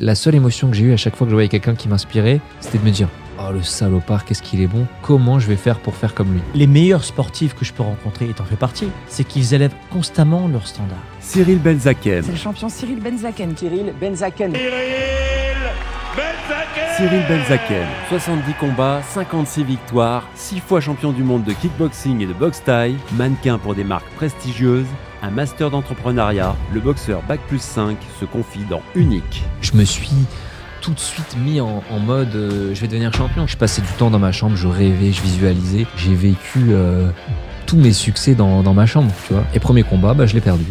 La seule émotion que j'ai eue à chaque fois que je voyais quelqu'un qui m'inspirait, c'était de me dire Oh le salopard, qu'est-ce qu'il est bon, comment je vais faire pour faire comme lui Les meilleurs sportifs que je peux rencontrer, étant fait partie, c'est qu'ils élèvent constamment leur standard. Cyril Benzaken. C'est le champion Cyril Benzaken. Cyril Benzaken. Cyril Belzaken. 70 combats, 56 victoires, 6 fois champion du monde de kickboxing et de boxe tie mannequin pour des marques prestigieuses, un master d'entrepreneuriat, le boxeur Bac plus 5 se confie dans Unique. Je me suis tout de suite mis en, mode euh, je vais devenir champion. Je passais du temps dans ma chambre, je rêvais, je visualisais. J'ai vécu euh, tous mes succès dans, ma chambre, tu vois. Et premier combat, bah, je l'ai perdu.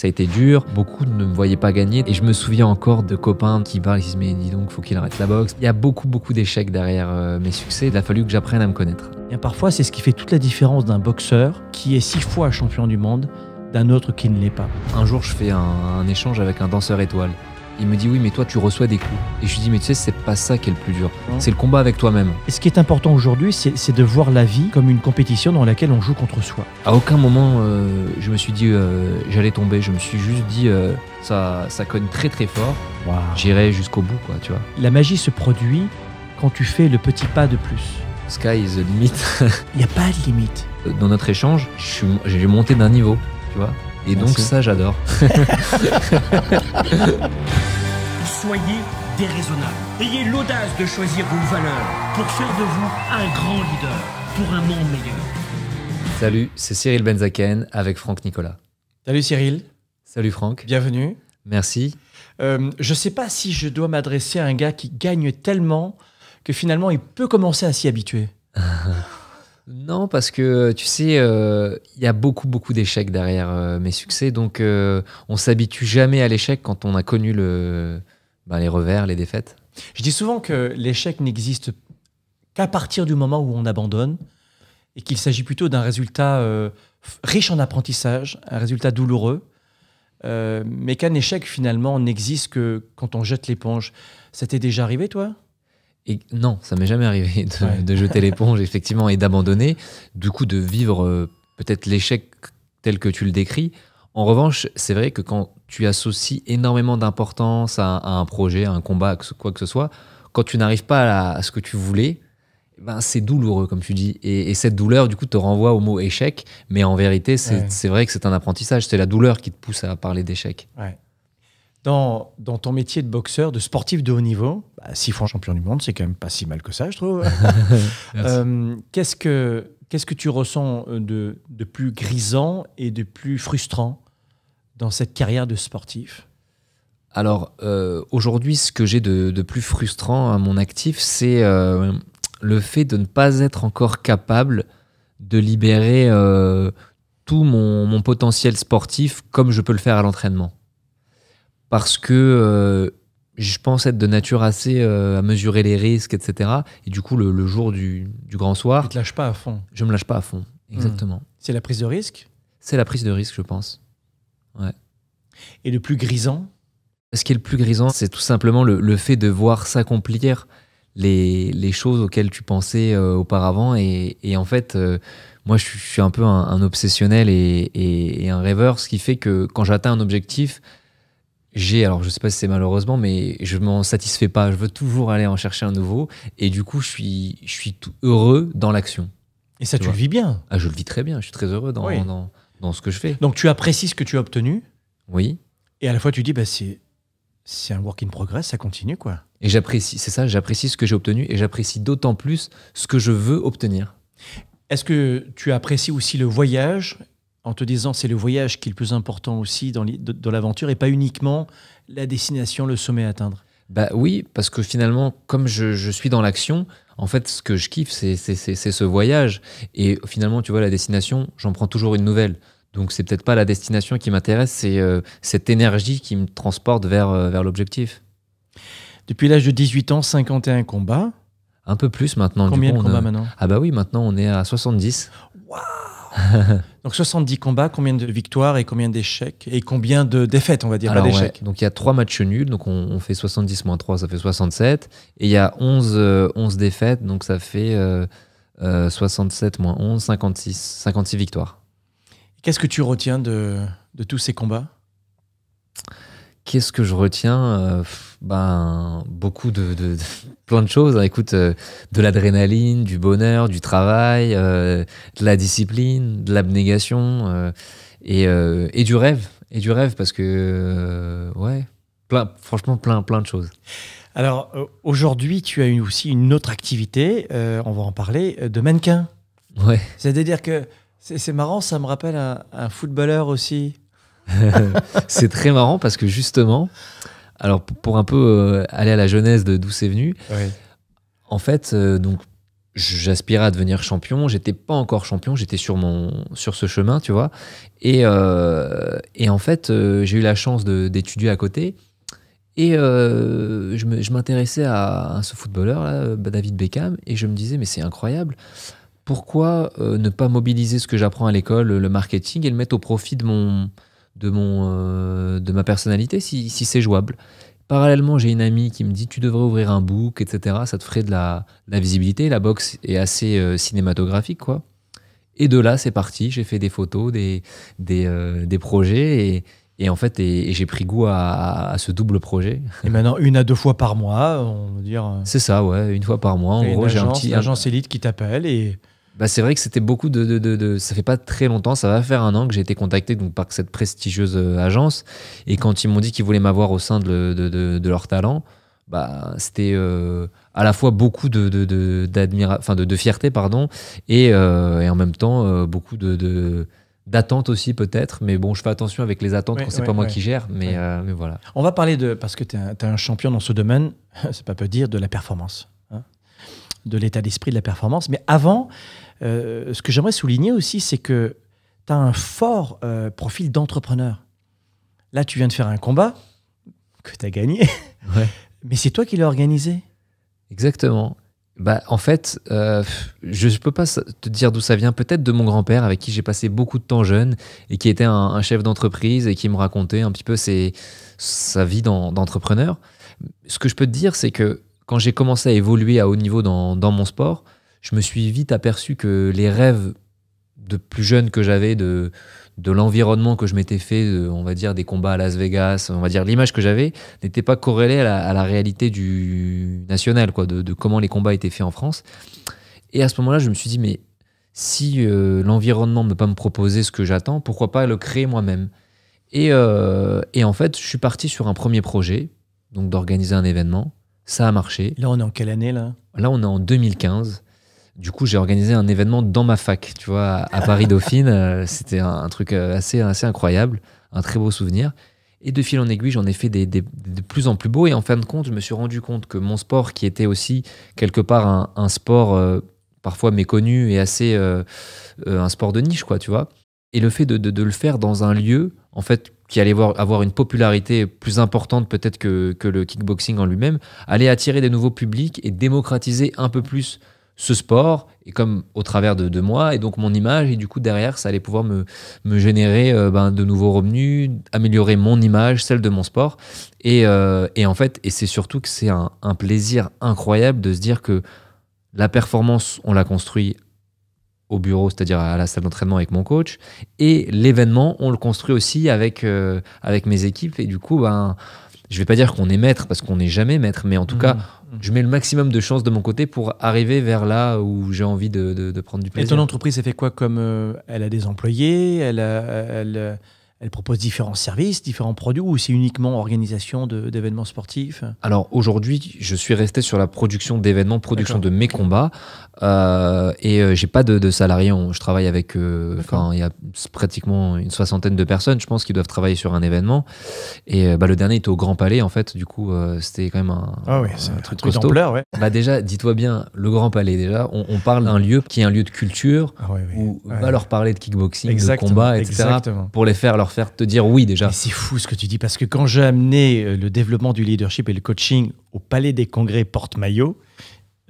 Ça a été dur, beaucoup ne me voyaient pas gagner. Et je me souviens encore de copains qui parlent, qui mais dis donc, faut qu'il arrête la boxe. Il y a beaucoup, beaucoup d'échecs derrière euh, mes succès. Il a fallu que j'apprenne à me connaître. Et parfois, c'est ce qui fait toute la différence d'un boxeur qui est six fois champion du monde d'un autre qui ne l'est pas. Un jour, je fais un échange avec un danseur étoile. Il me dit oui, mais toi tu reçois des coups. Et je lui dis mais tu sais c'est pas ça qui est le plus dur, c'est le combat avec toi-même. ce qui est important aujourd'hui, c'est de voir la vie comme une compétition dans laquelle on joue contre soi. À aucun moment euh, je me suis dit euh, j'allais tomber, je me suis juste dit euh, ça ça cogne très très fort. J'irai jusqu'au bout quoi, tu vois. La magie se produit quand tu fais le petit pas de plus. Sky is the limit. Il n'y a pas de limite. Dans notre échange, j'ai monté d'un niveau, tu vois. Et donc ça, j'adore. Soyez déraisonnable. Ayez l'audace de choisir vos valeurs pour faire de vous un grand leader, pour un monde meilleur. Salut, c'est Cyril Benzaken avec Franck Nicolas. Salut Cyril. Salut Franck. Bienvenue. Merci. Euh, je ne sais pas si je dois m'adresser à un gars qui gagne tellement que finalement il peut commencer à s'y habituer. Non, parce que tu sais, euh, il y a beaucoup, beaucoup d'échecs derrière euh, mes succès. Donc, euh, on s'habitue jamais à l'échec quand on a connu le, ben, les revers, les défaites. Je dis souvent que l'échec n'existe qu'à partir du moment où on abandonne et qu'il s'agit plutôt d'un résultat riche en apprentissage, un résultat douloureux, mais qu'un échec finalement n'existe que quand on jette l'éponge. Ça t'est déjà arrivé, toi non, ça m'est jamais arrivé de, jeter l'éponge, effectivement, et d'abandonner. Du coup, de vivre euh, peut-être l'échec tel que tu le décris. En revanche, c'est vrai que quand tu associes énormément d'importance à, un projet, à un combat, à quoi que ce soit, quand tu n'arrives pas à, ce que tu voulais, eh ben, c'est douloureux, comme tu dis. Et, cette douleur, du coup, te renvoie au mot échec. Mais en vérité, c'est vrai que c'est un apprentissage. C'est la douleur qui te pousse à parler d'échec. dans ton métier de boxeur, de sportif de haut niveau, six fois champion du monde, c'est quand même pas si mal que ça, je trouve. Euh, qu'est-ce que que tu ressens euh, de, de, plus grisant et de plus frustrant dans cette carrière de sportif Alors euh, aujourd'hui, ce que j'ai de, plus frustrant à mon actif, c'est le fait de ne pas être encore capable de libérer tout mon, potentiel sportif comme je peux le faire à l'entraînement. Parce que je pense être de nature assez euh, à mesurer les risques, etc. Et du coup, le, jour du, grand soir. Tu te lâches pas à fond. Je me lâche pas à fond, hmm. exactement. C'est la prise de risque C'est la prise de risque, je pense. Et le plus grisant Ce qui est le plus grisant, c'est tout simplement le, fait de voir s'accomplir les, choses auxquelles tu pensais euh, auparavant. Et, en fait, euh, moi, je suis un peu un, obsessionnel et, un rêveur, ce qui fait que quand j'atteins un objectif, j'ai, alors je sais pas si c'est malheureusement, mais je m'en satisfais pas. Je veux toujours aller en chercher un nouveau. Et du coup, je suis, je suis tout heureux dans l'action. Et ça, tu, le vis bien ah, Je le vis très bien. Je suis très heureux dans, dans, ce que je fais. Donc, tu apprécies ce que tu as obtenu. Oui. Et à la fois, tu dis, bah, c'est, c'est un work in progress, ça continue, quoi. Et j'apprécie, c'est ça, j'apprécie ce que j'ai obtenu et j'apprécie d'autant plus ce que je veux obtenir. Est-ce que tu apprécies aussi le voyage en te disant c'est le voyage qui est le plus important aussi dans l'aventure et pas uniquement la destination, le sommet à atteindre Bah oui, parce que finalement, comme je, suis dans l'action, en fait, ce que je kiffe, c'est ce voyage. Et finalement, tu vois, la destination, j'en prends toujours une nouvelle. Donc, c'est peut-être pas la destination qui m'intéresse, c'est euh, cette énergie qui me transporte vers, euh, vers l'objectif. Depuis l'âge de 18 ans, 51 combats. Un peu plus maintenant. Combien de combats maintenant Ah bah oui, maintenant on est à 70. Waouh donc 70 combats, combien de victoires et combien d'échecs Et combien de défaites, on va dire, Donc il y a 3 matchs nuls, donc on, fait 70 moins 3, ça fait 67. Et il y a 11, 11 euh, défaites, donc ça fait 67 euh, euh, moins 11, 56, 56 victoires. Qu'est-ce que tu retiens de, de tous ces combats Qu'est-ce que je retiens ben, beaucoup de, plein de choses. Hein. Écoute, euh, de l'adrénaline, du bonheur, du travail, euh, de la discipline, de l'abnégation euh, et, et, du rêve. Et du rêve, parce que, ouais, plein, franchement, plein, plein de choses. Alors, aujourd'hui, tu as aussi une autre activité, on va en parler, de mannequin. Ouais. C'est-à-dire que c'est marrant, ça me rappelle un footballeur aussi. c'est très marrant parce que justement, alors, pour un peu euh, aller à la jeunesse de d'où c'est venu, en fait, euh, donc j'aspirais à devenir champion. J'étais pas encore champion, j'étais sur mon sur ce chemin, tu vois. Et, euh, en fait, j'ai eu la chance d'étudier à côté. Et je m'intéressais à, à, ce footballeur, là, bah, David Beckham, et je me disais, mais c'est incroyable, pourquoi ne pas mobiliser ce que j'apprends à l'école, le marketing, et le mettre au profit de mon, de, mon, euh, de ma personnalité si, si c'est jouable. Parallèlement, j'ai une amie qui me dit tu devrais ouvrir un book, etc. Ça te ferait de la, la visibilité. La boxe est assez euh, cinématographique, quoi. Et de là, c'est parti. J'ai fait des photos, des, des, euh, projets et, et en fait, et, j'ai pris goût à, ce double projet. Et maintenant, une à deux fois par mois, on va dire. C'est ça, ouais, une fois par mois. En gros, j'ai un petit. agence élite qui t'appelle et bah, c'est vrai que c'était beaucoup de, de, de, Ça fait pas très longtemps, ça va faire un an que j'ai été contacté donc, par cette prestigieuse euh, agence. Et quand ils m'ont dit qu'ils voulaient m'avoir au sein de, leur talent, bah, c'était euh, à la fois beaucoup de, de, de, fierté pardon, et, euh, et en même temps beaucoup de d'attente aussi peut-être, mais bon, je fais attention avec les attentes quand c'est n'est pas moi qui gère, mais, mais, voilà. On va parler de, parce que tu es, un champion dans ce domaine, c'est pas peu dire, de la performance, hein, de l'état d'esprit de la performance, mais avant, euh, ce que j'aimerais souligner aussi, c'est que tu as un fort euh, profil d'entrepreneur. Là, tu viens de faire un combat que tu as gagné, mais c'est toi qui l'as organisé. Exactement. Bah, en fait, euh, je ne peux pas te dire d'où ça vient. Peut-être de mon grand-père, avec qui j'ai passé beaucoup de temps jeune et qui était un, chef d'entreprise et qui me racontait un petit peu sa vie d'entrepreneur. Ce que je peux te dire, c'est que quand j'ai commencé à évoluer à haut niveau dans mon sport, je me suis vite aperçu que les rêves de plus jeune que j'avais de, de l'environnement que je m'étais fait, on va dire des combats à Las Vegas, on va dire l'image que j'avais n'était pas corrélée à la, réalité du national, quoi, de, comment les combats étaient faits en France. Et à ce moment-là, je me suis dit, mais si euh, l'environnement ne peut pas me proposer ce que j'attends, pourquoi pas le créer moi-même et, euh, et, en fait, je suis parti sur un premier projet, donc d'organiser un événement. Ça a marché. Là, on est en quelle année là Là, on est en 2015. Du coup, j'ai organisé un événement dans ma fac, tu vois, à Paris Dauphine. Euh, c'était un, truc euh, assez, assez incroyable, un très beau souvenir. Et de fil en aiguille, j'en ai fait des, de plus en plus beaux. Et en fin de compte, je me suis rendu compte que mon sport, qui était aussi quelque part un, sport euh, parfois méconnu et assez un sport de niche, quoi, tu vois. Et le fait de, le faire dans un lieu, en fait, qui allait avoir une popularité plus importante peut-être que, que le kickboxing en lui-même, allait attirer des nouveaux publics et démocratiser un peu plus ce sport et comme au travers de, de, moi et donc mon image et du coup derrière ça allait pouvoir me, me générer euh, ben, de nouveaux revenus améliorer mon image celle de mon sport et, euh, en fait et c'est surtout que c'est un, plaisir incroyable de se dire que la performance on la construit au bureau, c'est-à-dire à la salle d'entraînement avec mon coach, et l'événement, on le construit aussi avec, euh, avec mes équipes, et du coup, ben, je vais pas dire qu'on est maître parce qu'on n'est jamais maître, mais en tout cas, mm. je mets le maximum de chance de mon côté pour arriver vers là où j'ai envie de, prendre du plaisir. Et ton entreprise, elle fait quoi comme euh, elle a des employés, elle, euh, elle euh, elle propose différents services, différents produits ou c'est uniquement organisation d'événements sportifs Alors aujourd'hui, je suis resté sur la production d'événements, production de mes combats. Euh, et je euh, j'ai pas de, salariés. je travaille avec. Euh, enfin, il y a pratiquement une soixantaine de personnes, je pense, qui doivent travailler sur un événement. Et bah, le dernier était au Grand Palais, en fait. Du coup, c'était quand même un, ah oui, un, un truc, truc d'ampleur. Ouais. Bah, déjà, dis-toi bien, le Grand Palais, déjà, on, parle d'un lieu qui est un lieu de culture ah où on va leur parler de kickboxing, de combat, etc. pour les faire leur faire te dire oui déjà. C'est fou ce que tu dis, parce que quand j'ai amené euh, le développement du leadership et le coaching au Palais des Congrès porte-maillot,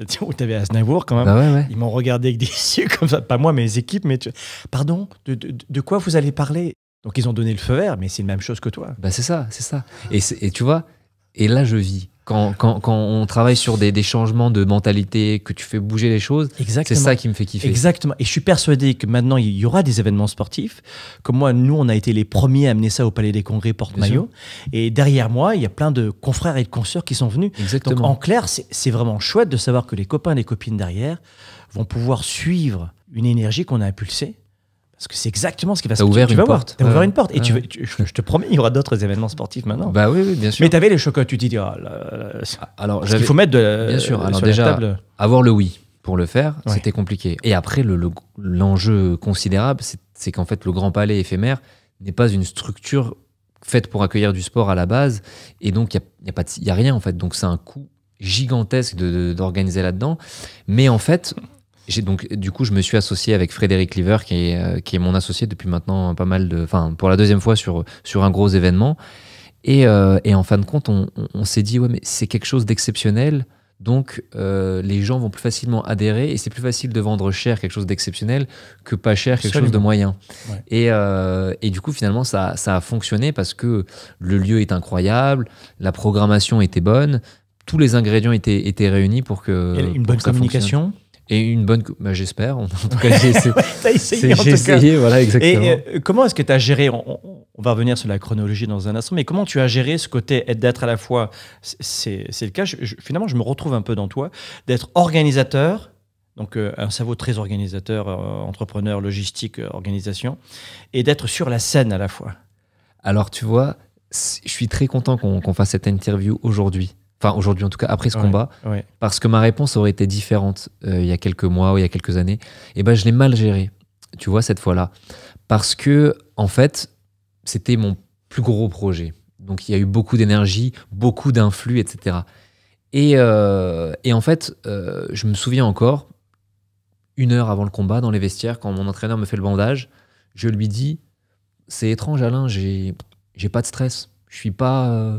euh, où tu avais quand même, ah ils m'ont regardé avec des yeux comme ça, pas moi, mais mes équipes, mais tu... pardon, de, quoi vous allez parler Donc ils ont donné le feu vert, mais c'est la même chose que toi. Bah, c'est ça, c'est ça. et tu vois, et là je vis quand, on travaille sur des, changements de mentalité, que tu fais bouger les choses, c'est ça qui me fait kiffer. Exactement. Et je suis persuadé que maintenant, il y aura des événements sportifs. Comme moi, nous, on a été les premiers à amener ça au Palais des Congrès porte-maillot. Et derrière moi, il y a plein de confrères et de consoeurs qui sont venus. Exactement. Donc, en clair, c'est vraiment chouette de savoir que les copains et les copines derrière vont pouvoir suivre une énergie qu'on a impulsée parce que c'est exactement ce qui va se passer. Ouvert tu porte. Voir. ouvert une porte. Et tu, je te promets, il y aura d'autres événements sportifs maintenant. Bah oui, bien sûr. Mais tu avais les chocs, Tu te dis, ah, ah, alors il faut mettre de bien sûr. Euh, alors, déjà, avoir le oui pour le faire, c'était compliqué. Et après, l'enjeu le, considérable, c'est qu'en fait, le Grand Palais éphémère n'est pas une structure faite pour accueillir du sport à la base. Et donc, il n'y a, y a, y a rien en fait. Donc, c'est un coût gigantesque d'organiser là-dedans. Mais en fait, donc, du coup, je me suis associé avec Frédéric Liver, euh, qui est, mon associé depuis maintenant pas mal de. Enfin, pour la deuxième fois sur, sur un gros événement. Et, euh, en fin de compte, on, s'est dit, ouais, mais c'est quelque chose d'exceptionnel. Donc, euh, les gens vont plus facilement adhérer et c'est plus facile de vendre cher quelque chose d'exceptionnel que pas cher quelque chose de moyen. Et, du coup, finalement, ça, a fonctionné parce que le lieu est incroyable, la programmation était bonne, tous les ingrédients étaient, étaient réunis pour que. une bonne communication. Et une bonne coupe, bah, j'espère. En tout cas, j'ai essayé. essayé, voilà, exactement. Et euh, comment est-ce que tu as géré on, va revenir sur la chronologie dans un instant, mais comment tu as géré ce côté d'être à la fois, c'est le cas, finalement, je me retrouve un peu dans toi, d'être organisateur, donc euh, un cerveau très organisateur, euh, entrepreneur, logistique, organisation, et d'être sur la scène à la fois. Alors, tu vois, je suis très content qu'on fasse cette interview aujourd'hui Enfin, aujourd'hui, en tout cas, après ce combat. Parce que ma réponse aurait été différente euh, il y a quelques mois ou il y a quelques années. Et eh ben, je l'ai mal géré. Tu vois, cette fois-là. Parce que, en fait, c'était mon plus gros projet. Donc, il y a eu beaucoup d'énergie, beaucoup d'influx, etc. Et, euh, et, en fait, euh, je me souviens encore, une heure avant le combat, dans les vestiaires, quand mon entraîneur me fait le bandage, je lui dis C'est étrange, Alain, j'ai pas de stress. Je suis pas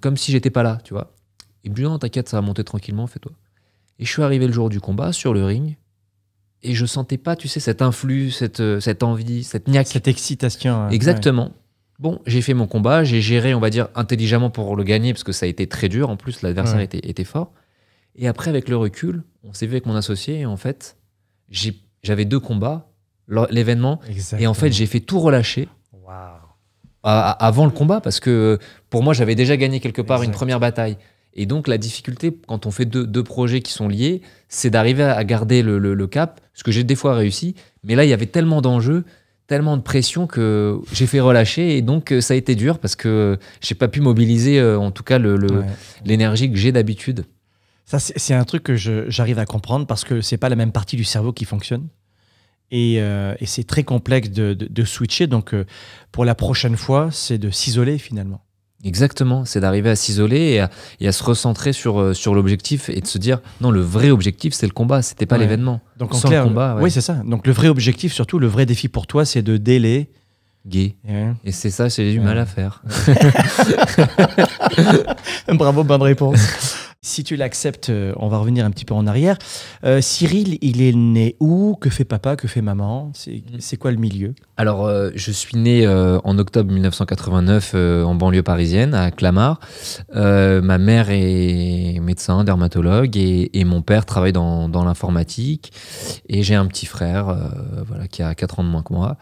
comme si j'étais pas là, tu vois. Et me non, t'inquiète, ça va monter tranquillement, fais-toi. Et je suis arrivé le jour du combat sur le ring et je sentais pas, tu sais, cet influx, cette, euh, cette envie, cette niaque. Cette excitation. Exactement. Bon, j'ai fait mon combat, j'ai géré, on va dire, intelligemment pour le gagner, parce que ça a été très dur. En plus, l'adversaire était, fort. Et après, avec le recul, on s'est vu avec mon associé, et en fait, j'avais deux combats, l'événement, et en fait, j'ai fait tout relâcher. Waouh avant le combat, parce que pour moi, j'avais déjà gagné quelque part une première bataille. Et donc, la difficulté, quand on fait deux, projets qui sont liés, c'est d'arriver à garder le, cap, ce que j'ai des fois réussi. Mais là, il y avait tellement d'enjeux, tellement de pression que j'ai fait relâcher. Et donc, euh, ça a été dur parce que j'ai pas pu mobiliser, euh, en tout cas, l'énergie que j'ai d'habitude. Ça, c'est un truc que j'arrive à comprendre parce que c'est pas la même partie du cerveau qui fonctionne. Euh, et, c'est très complexe de, switcher. Donc, euh, pour la prochaine fois, c'est de s'isoler finalement. Exactement, c'est d'arriver à s'isoler et à, se recentrer euh, sur, l'objectif et de se dire non, le vrai objectif c'est le combat, c'était pas l'événement. Donc en clair, le combat, oui c'est ça. Donc le vrai objectif, surtout le vrai défi pour toi, c'est de délai gay. Et c'est ça, j'ai du mal à faire. Bravo, bonne réponse. Si tu l'acceptes, euh, on va revenir un petit peu en arrière. Euh, Cyril, il est né où Que fait papa Que fait maman C'est mm. quoi le milieu Alors, euh, je suis né en octobre 1989 en banlieue parisienne, à Clamart. ma mère est médecin, dermatologue, et, mon père travaille dans, l'informatique. Et j'ai un petit frère voilà, qui a 4 ans de moins que moi.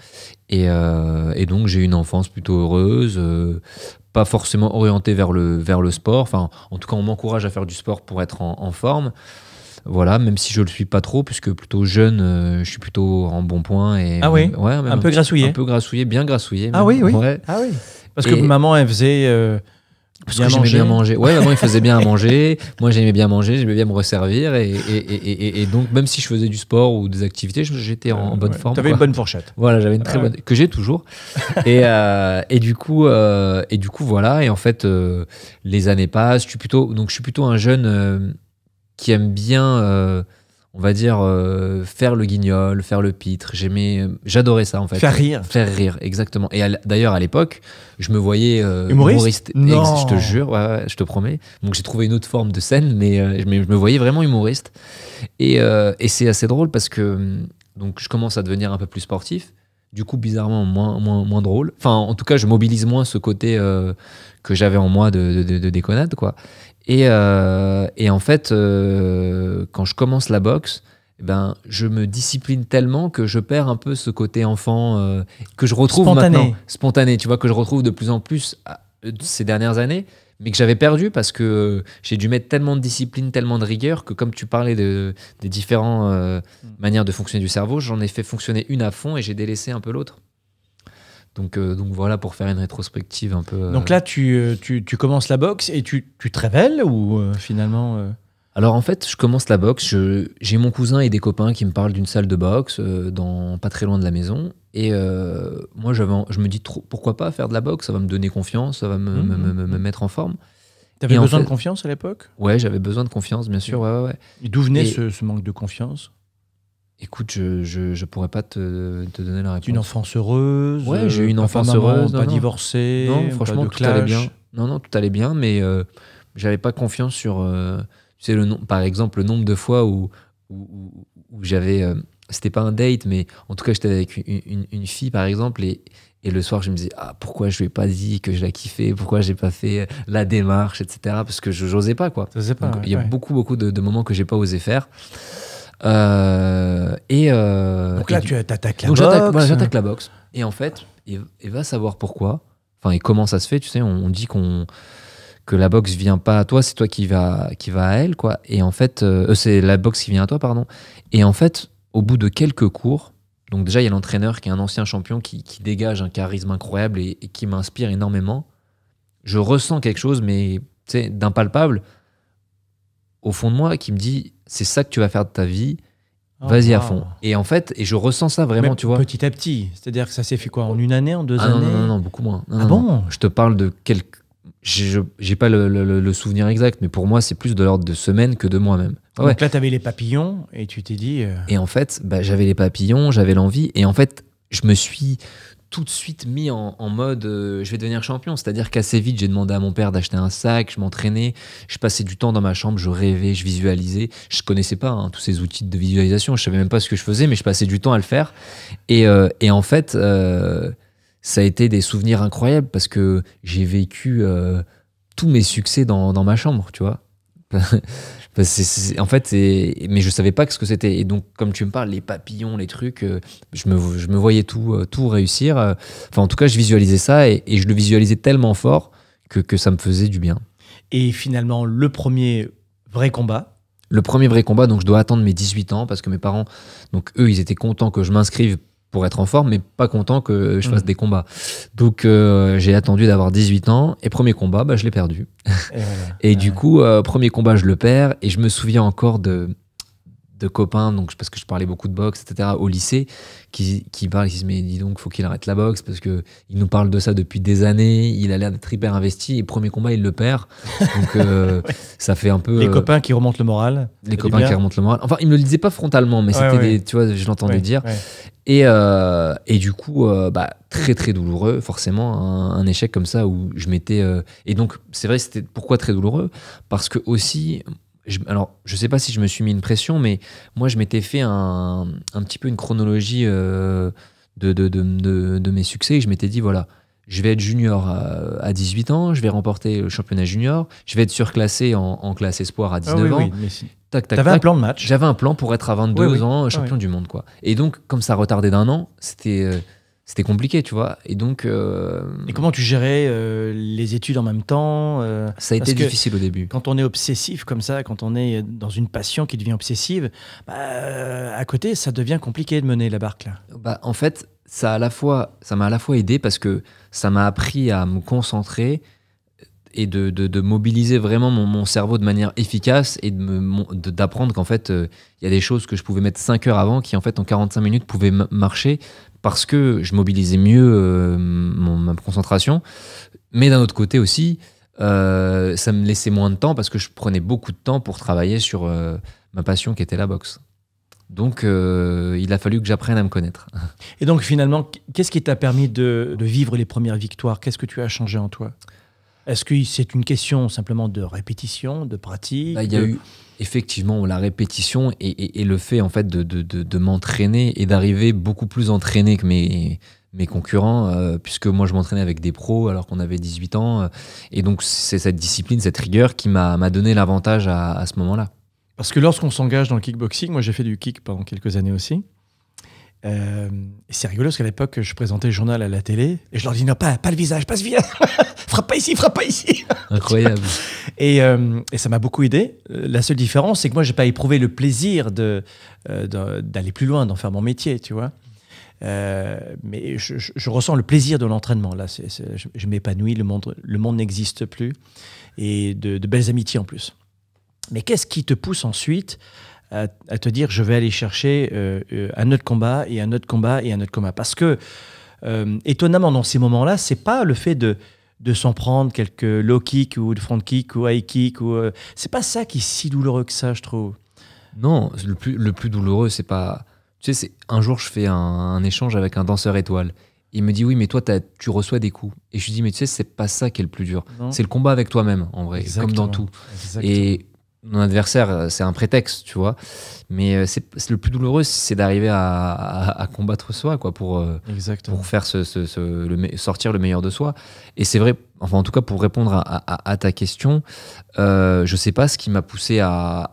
Et, et donc, j'ai une enfance plutôt heureuse pas forcément orienté vers le, vers le sport. Enfin, en tout cas, on m'encourage à faire du sport pour être en, forme. Voilà, même si je le suis pas trop, puisque plutôt jeune, euh, je suis plutôt en bon point. Et, ah oui ouais, Un peu grassouillé. Un peu grassouillé, bien grassouillé. Ah oui, oui. Ah oui. Parce que maman, elle faisait. Euh, parce que j'aimais bien manger. Ouais, maman, il faisait bien à manger. Moi, j'aimais bien manger, j'aimais bien me resservir. Et, et, et, donc, même si je faisais du sport ou des activités, j'étais en, bonne forme. Tu avais une bonne fourchette. Voilà, j'avais une très ah bonne. que j'ai toujours. et, euh, et, du coup, euh, et du coup, voilà. Et en fait, euh, les années passent. Je suis plutôt, donc, je suis plutôt un jeune qui aime bien on va dire, euh, faire le guignol, faire le pitre. J'aimais, euh, j'adorais ça en fait. Faire rire. Faire rire, exactement. Et d'ailleurs, à l'époque, je me voyais euh, humoriste. Je te jure, je te promets. Donc j'ai trouvé une autre forme de scène, mais, je me voyais vraiment humoriste. Et, c'est assez drôle parce que hum, donc je commence à devenir un peu plus sportif. Du coup, bizarrement, moins, moins, moins drôle. Enfin, en tout cas, je mobilise moins ce côté que j'avais en moi de, de déconnade, quoi. Euh, et, en fait, euh, quand je commence la boxe, eh ben, je me discipline tellement que je perds un peu ce côté enfant euh, que je retrouve spontané. maintenant spontané, tu vois, que je retrouve de plus en plus ah, ces dernières années, mais que j'avais perdu parce que j'ai dû mettre tellement de discipline, tellement de rigueur que comme tu parlais de, des différentes mm. manières de fonctionner du cerveau, j'en ai fait fonctionner une à fond et j'ai délaissé un peu l'autre. Euh, donc, voilà pour faire une rétrospective un peu. Euh. Donc là, euh, tu, commences la boxe et tu, tu te révèles ou finalement Alors en fait, je commence la boxe. J'ai mon cousin et des copains qui me parlent d'une salle de boxe dans pas très loin de la maison. Et moi, je me dis pourquoi pas faire de la boxe Ça va me donner confiance, ça va me, mmh, mmh, mmh. mettre en forme. T'avais besoin de confiance à l'époque Ouais, j'avais besoin de confiance, bien sûr. d'où venait ce manque de confiance Écoute, je, je, je, pourrais pas te, te, donner la réponse. Une enfance heureuse Ouais, j'ai eu une enfance heureuse. Pas non, divorcée Non, franchement, tout allait bien. Non, non, tout allait bien, mais euh, j'avais pas confiance sur. Euh, tu sais, le nom, par exemple, le nombre de fois où, où, j'avais. Euh, c'était pas un date, mais en tout cas, j'étais avec une, une, fille, par exemple, et, et le soir, je me disais, ah, pourquoi je lui ai pas dit que je la kiffais, pourquoi j'ai pas fait la démarche, etc. Parce que je n'osais pas, quoi. Il y a beaucoup, beaucoup de, de moments que j'ai pas osé faire. Euh, et euh, donc là, tu attaques la boxe. J'attaque la boxe. Et en fait, et, va savoir pourquoi. Enfin, et comment ça se fait. Tu sais, on, dit qu'on que la boxe vient pas à toi, c'est toi qui va qui va à elle, quoi. Et en fait, euh, c'est la boxe qui vient à toi, pardon. Et en fait, au bout de quelques cours, donc déjà il y a l'entraîneur qui est un ancien champion qui, dégage un charisme incroyable et, qui m'inspire énormément. Je ressens quelque chose, mais d'impalpable au fond de moi qui me dit c'est ça que tu vas faire de ta vie. Ah, Vas-y à fond. Et en fait, et je ressens ça vraiment, tu vois. Petit à petit. C'est-à-dire que ça s'est fait quoi En une année, en deux ah, années non, non, non, beaucoup moins. ah bon Je te parle de quelques j'ai pas le, souvenir exact, mais pour moi, c'est plus de l'ordre de semaines que de moi-même. Ah ouais. Donc là, t'avais les papillons et tu t'es dit. Euh, et en fait, bah, j'avais les papillons, j'avais l'envie, et en fait, je me suis tout de suite mis en, mode euh, je vais devenir champion. C'est-à-dire qu'assez vite, j'ai demandé à mon père d'acheter un sac, je m'entraînais, je passais du temps dans ma chambre, je rêvais, je visualisais. Je connaissais pas hein, tous ces outils de visualisation, je savais même pas ce que je faisais, mais je passais du temps à le faire. Et, euh, en fait, euh, ça a été des souvenirs incroyables parce que j'ai vécu tous mes succès dans ma chambre, tu vois. en fait, mais je savais pas ce que c'était. Et donc, comme tu me parles, les papillons, les trucs, euh, je me, voyais tout, euh, tout réussir. Euh. Enfin, en tout cas, je visualisais ça et, je le visualisais tellement fort que, que, ça me faisait du bien. Et finalement, le premier vrai combat le premier vrai combat, donc je dois attendre mes 18 ans parce que mes parents, donc eux, ils étaient contents que je m'inscrive pour être en forme, mais pas content que je fasse mm. des combats. Donc euh, j'ai attendu d'avoir 18 ans et premier combat, bah, je l'ai perdu. Et, du coup, euh, premier combat, je le perds et je me souviens encore de, de copains, donc parce que je parlais beaucoup de boxe, etc., au lycée, qui, qui parlent, qui disent mais dis donc, faut qu'il arrête la boxe parce que il nous parle de ça depuis des années. Il a l'air d'être hyper investi et premier combat il le perd. Donc euh, ça fait un peu les euh, copains qui remontent le moral. Les copains qui remontent le moral. Enfin, il me le disait pas frontalement, mais c'était tu vois, je l'entendais dire. Euh, et, du coup, bah, très très douloureux, forcément, un, un, échec comme ça où je m'étais. et donc, c'est vrai, c'était pourquoi très douloureux Parce que aussi, alors, je ne sais pas si je me suis mis une pression, mais moi, je m'étais fait un, petit peu une chronologie euh, de, de, mes succès. Et je m'étais dit, voilà, je vais être junior à, 18 ans, je vais remporter le championnat junior, je vais être surclassé en, classe espoir à 19 ah ans. tac, tac, un plan de match. J'avais un plan pour être à 22 ans ah champion du monde, quoi. Et donc, comme ça retardait d'un an, c'était. Euh, c'était compliqué, tu vois. Et donc. Euh, Et comment tu gérais euh, les études en même temps euh, Ça a été difficile au début. Quand on est obsessif comme ça, quand on est dans une passion qui devient obsessive, bah, à côté, ça devient compliqué de mener la barque. Là. Bah, en fait, ça m'a à, la fois, ça à la fois aidé parce que ça m'a appris à me concentrer et de, de, mobiliser vraiment mon, mon, cerveau de manière efficace et d'apprendre qu'en fait, euh, il y a des choses que je pouvais mettre 5 heures avant qui, en fait, en 45 minutes pouvaient marcher parce que je mobilisais mieux euh, mon, ma concentration. Mais d'un autre côté aussi, euh, ça me laissait moins de temps parce que je prenais beaucoup de temps pour travailler sur ma passion qui était la boxe. Donc, il a fallu que j'apprenne à me connaître. Et donc, finalement, qu'est-ce qui t'a permis de, vivre les premières victoires Qu'est-ce que tu as changé en toi est-ce que c'est une question simplement de répétition, de pratique bah, Il y a eu effectivement la répétition et, le fait en fait de, m'entraîner et d'arriver beaucoup plus entraîné que mes, mes concurrents, euh, puisque moi je m'entraînais avec des pros alors qu'on avait 18 ans. Euh, et donc c'est cette discipline, cette rigueur qui m'a donné l'avantage à ce moment-là. Parce que lorsqu'on s'engage dans le kickboxing, moi j'ai fait du kick pendant quelques années aussi, euh, c'est rigolo parce qu'à l'époque, je présentais le journal à la télé et je leur dis non, pas, pas le visage, pas ce visage, frappe pas ici, frappe pas ici. Incroyable. Euh, et, ça m'a beaucoup aidé. Euh, la seule différence, c'est que moi, j'ai pas éprouvé le plaisir de, d'aller plus loin, d'en faire mon métier, tu vois. mais je, ressens le plaisir de l'entraînement. Là, c'est je, m'épanouis, le monde, le monde n'existe plus et de, belles amitiés en plus. Mais qu'est-ce qui te pousse ensuite à, te dire je vais aller chercher euh, euh, un autre combat et un autre combat et un autre combat. Parce que, euh, étonnamment, dans ces moments-là, c'est pas le fait de, de s'en prendre quelques low kick ou de front kick ou high kick. ou c'est pas ça qui est si douloureux que ça, je trouve. Non, le plus, le plus douloureux, c'est pas. Tu sais, un jour, je fais un, échange avec un danseur étoile. Il me dit oui, mais toi, tu reçois des coups. Et je lui dis mais tu sais, c'est pas ça qui est le plus dur. C'est le combat avec toi-même, en vrai, comme dans tout. Exactement mon adversaire, euh, c'est un prétexte, tu vois. Mais euh, c'est le plus douloureux, c'est d'arriver à, combattre soi, quoi, pour, euh, pour faire sortir le meilleur de soi. Et c'est vrai, enfin, en tout cas, pour répondre à, ta question, je je sais pas ce qui m'a poussé à,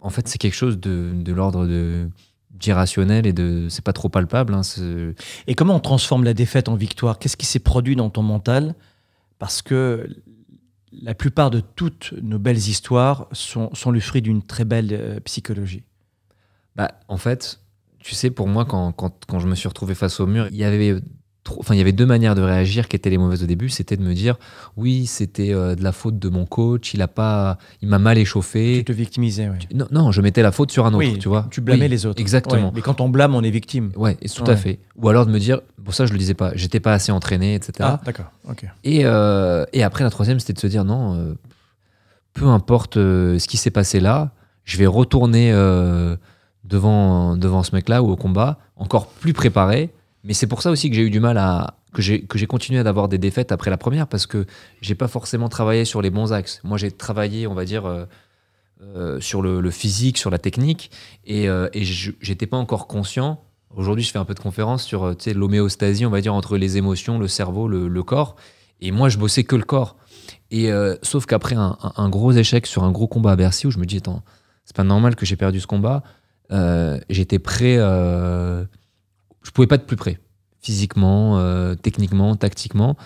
En fait, c'est quelque chose de, l'ordre de d'irrationnel et de c'est pas trop palpable. Hein, et comment on transforme la défaite en victoire Qu'est-ce qui s'est produit dans ton mental Parce que la plupart de toutes nos belles histoires sont, le fruit d'une très belle euh, psychologie. Bah, en fait, tu sais, pour moi, quand, quand, je me suis retrouvé face au mur, il y avait Enfin, il y avait deux manières de réagir qui étaient les mauvaises au début. C'était de me dire, oui, c'était euh, de la faute de mon coach, il a pas, il m'a mal échauffé. Tu te victimisais, Non, non, je mettais la faute sur un autre, tu vois. Tu blâmais les autres. Exactement. Mais quand on blâme, on est victime. Ouais, tout à fait. Ou alors de me dire, pour bon, ça, je le disais pas, j'étais pas assez entraîné, etc. Ah, euh, et, après, la troisième, c'était de se dire, non, euh, peu importe ce qui s'est passé là, je vais retourner devant, devant ce mec-là ou au combat, encore plus préparé mais c'est pour ça aussi que j'ai eu du mal à que j'ai continué d'avoir des défaites après la première parce que j'ai pas forcément travaillé sur les bons axes. Moi, j'ai travaillé, on va dire. Euh, euh, sur le, physique, sur la technique, et, euh, et j'étais pas encore conscient. Aujourd'hui, je fais un peu de conférence sur l'homéostasie, on va dire, entre les émotions, le cerveau, le, corps. Et moi, je bossais que le corps. Et sauf qu'après un, un, gros échec sur un gros combat à Bercy, où je me dis, attends, c'est pas normal que j'ai perdu ce combat. j'étais prêt je pouvais pas être plus près, physiquement, euh, techniquement, tactiquement.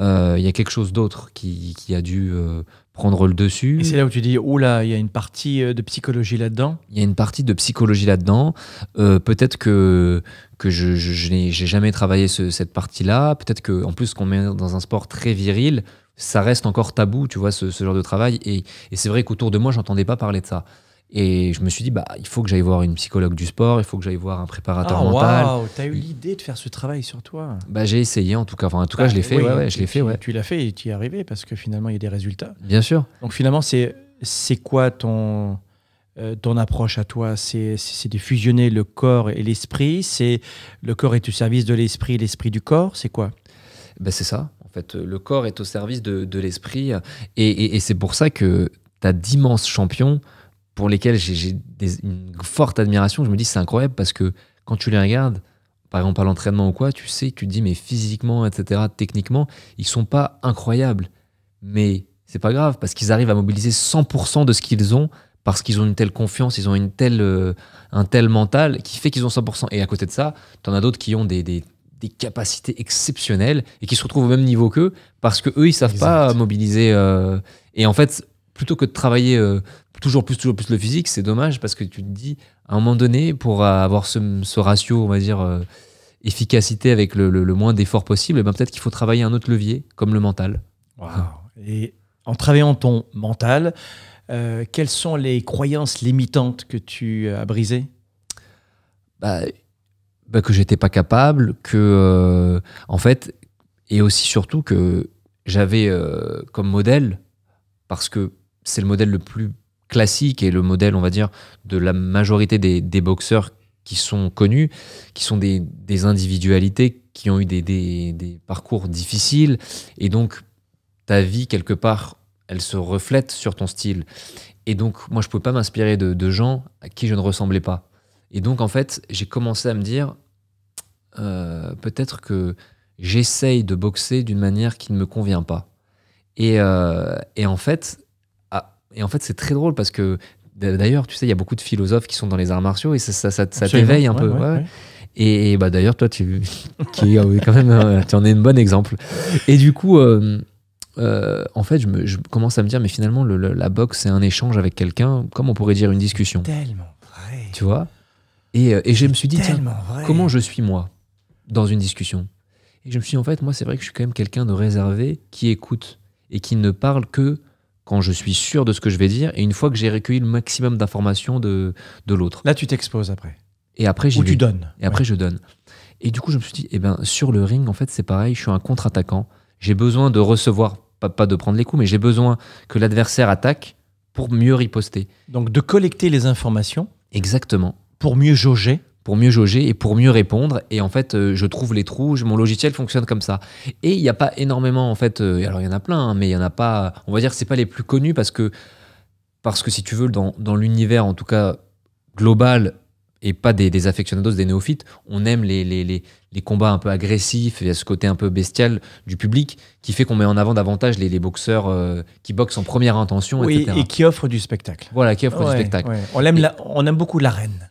Euh, il y a quelque chose d'autre qui, a dû euh, prendre le dessus. Et c'est là où tu dis, oula, oh il y a une partie de psychologie là-dedans Il y a une partie de psychologie là-dedans. peut-être que, que je, n'ai jamais travaillé cette partie-là. Peut-être que, en plus, qu'on met dans un sport très viril, ça reste encore tabou, tu vois, ce, genre de travail. Et, c'est vrai qu'autour de moi, j'entendais pas parler de ça. Et je me suis dit, bah, il faut que j'aille voir une psychologue du sport, il faut que j'aille voir un préparateur ah, mental. Wow, t'as eu l'idée de faire ce travail sur toi bah, J'ai essayé en tout cas. en tout cas, bah, je l'ai fait. ouais, je l'ai fait ouais. Tu l'as fait et tu y es arrivé parce que finalement, il y a des résultats. Bien sûr. Donc finalement, c'est, c'est quoi ton, euh, ton approche à toi c'est, c'est de fusionner le corps et l'esprit C'est Le corps est au service de l'esprit, l'esprit du corps C'est quoi bah, C'est ça. En fait, le corps est au service de, de l'esprit. Et, et, et c'est pour ça que tu as d'immenses champions pour lesquels j'ai une forte admiration. Je me dis, c'est incroyable parce que quand tu les regardes, par exemple à l'entraînement ou quoi, tu sais, tu te dis, mais physiquement, etc., techniquement, ils sont pas incroyables. Mais c'est pas grave parce qu'ils arrivent à mobiliser 100% de ce qu'ils ont parce qu'ils ont une telle confiance, ils ont une telle, euh, un tel mental qui fait qu'ils ont 100%. Et à côté de ça, tu en as d'autres qui ont des, capacités exceptionnelles et qui se retrouvent au même niveau qu'eux parce que eux, ils savent pas mobiliser. Euh, et en fait, plutôt que de travailler euh, toujours plus, toujours plus le physique, c'est dommage parce que tu te dis, à un moment donné, pour avoir ce, ratio, on va dire, euh, efficacité avec le, le, moins d'efforts possible, eh ben peut-être qu'il faut travailler un autre levier, comme le mental. Et en travaillant ton mental, euh, quelles sont les croyances limitantes que tu as brisées bah, bah Que j'étais pas capable, que. en fait, et aussi surtout que j'avais comme modèle, parce que c'est le modèle le plus classique et le modèle, on va dire, de la majorité des, boxeurs qui sont connus, qui sont des, individualités, qui ont eu des, parcours difficiles. Et donc, ta vie, quelque part, elle se reflète sur ton style. Et donc, moi, je ne pouvais pas m'inspirer de, gens à qui je ne ressemblais pas. Et donc, en fait, j'ai commencé à me dire, euh, peut-être que j'essaye de boxer d'une manière qui ne me convient pas. Et, euh, et en fait, et en fait, c'est très drôle parce que d'ailleurs, tu sais, il y a beaucoup de philosophes qui sont dans les arts martiaux et ça, ça, ça, t'éveille un peu. Et bah d'ailleurs, toi, tu, qui, euh, quand même, euh, tu en es un bon exemple. Et du coup, euh, en fait, je, commence à me dire, mais finalement, la boxe, c'est un échange avec quelqu'un, comme on pourrait dire une discussion. Tellement vrai. Tu vois et, et je me suis dit, comment je suis moi dans une discussion Et je me suis dit, en fait, moi, c'est vrai que je suis quand même quelqu'un de réservé qui écoute et qui ne parle que quand je suis sûr de ce que je vais dire et une fois que j'ai recueilli le maximum d'informations de, l'autre. Là, tu t'exposes après. Et après, Ou tu donnes. Et après, je donne. Et du coup, je me suis dit, eh ben, sur le ring, en fait, c'est pareil, je suis un contre-attaquant. J'ai besoin de recevoir, pas de prendre les coups, mais j'ai besoin que l'adversaire attaque pour mieux riposter. Donc, de collecter les informations. Exactement. Pour mieux jauger pour mieux jauger et pour mieux répondre. Et en fait, euh, je trouve les trous, mon logiciel fonctionne comme ça. Et il n'y a pas énormément, en fait, euh, alors il y en a plein, hein, mais il n'y en a pas, on va dire que ce pas les plus connus parce que, parce que si tu veux, dans, l'univers, en tout cas global, et pas des, des, des néophytes. On aime les, les, combats un peu agressifs, et y a ce côté un peu bestial du public qui fait qu'on met en avant davantage les, boxeurs euh, qui boxent en première intention, oui, et qui offrent du spectacle. Voilà, qui offrent du spectacle. On, aime la, on aime beaucoup l'arène.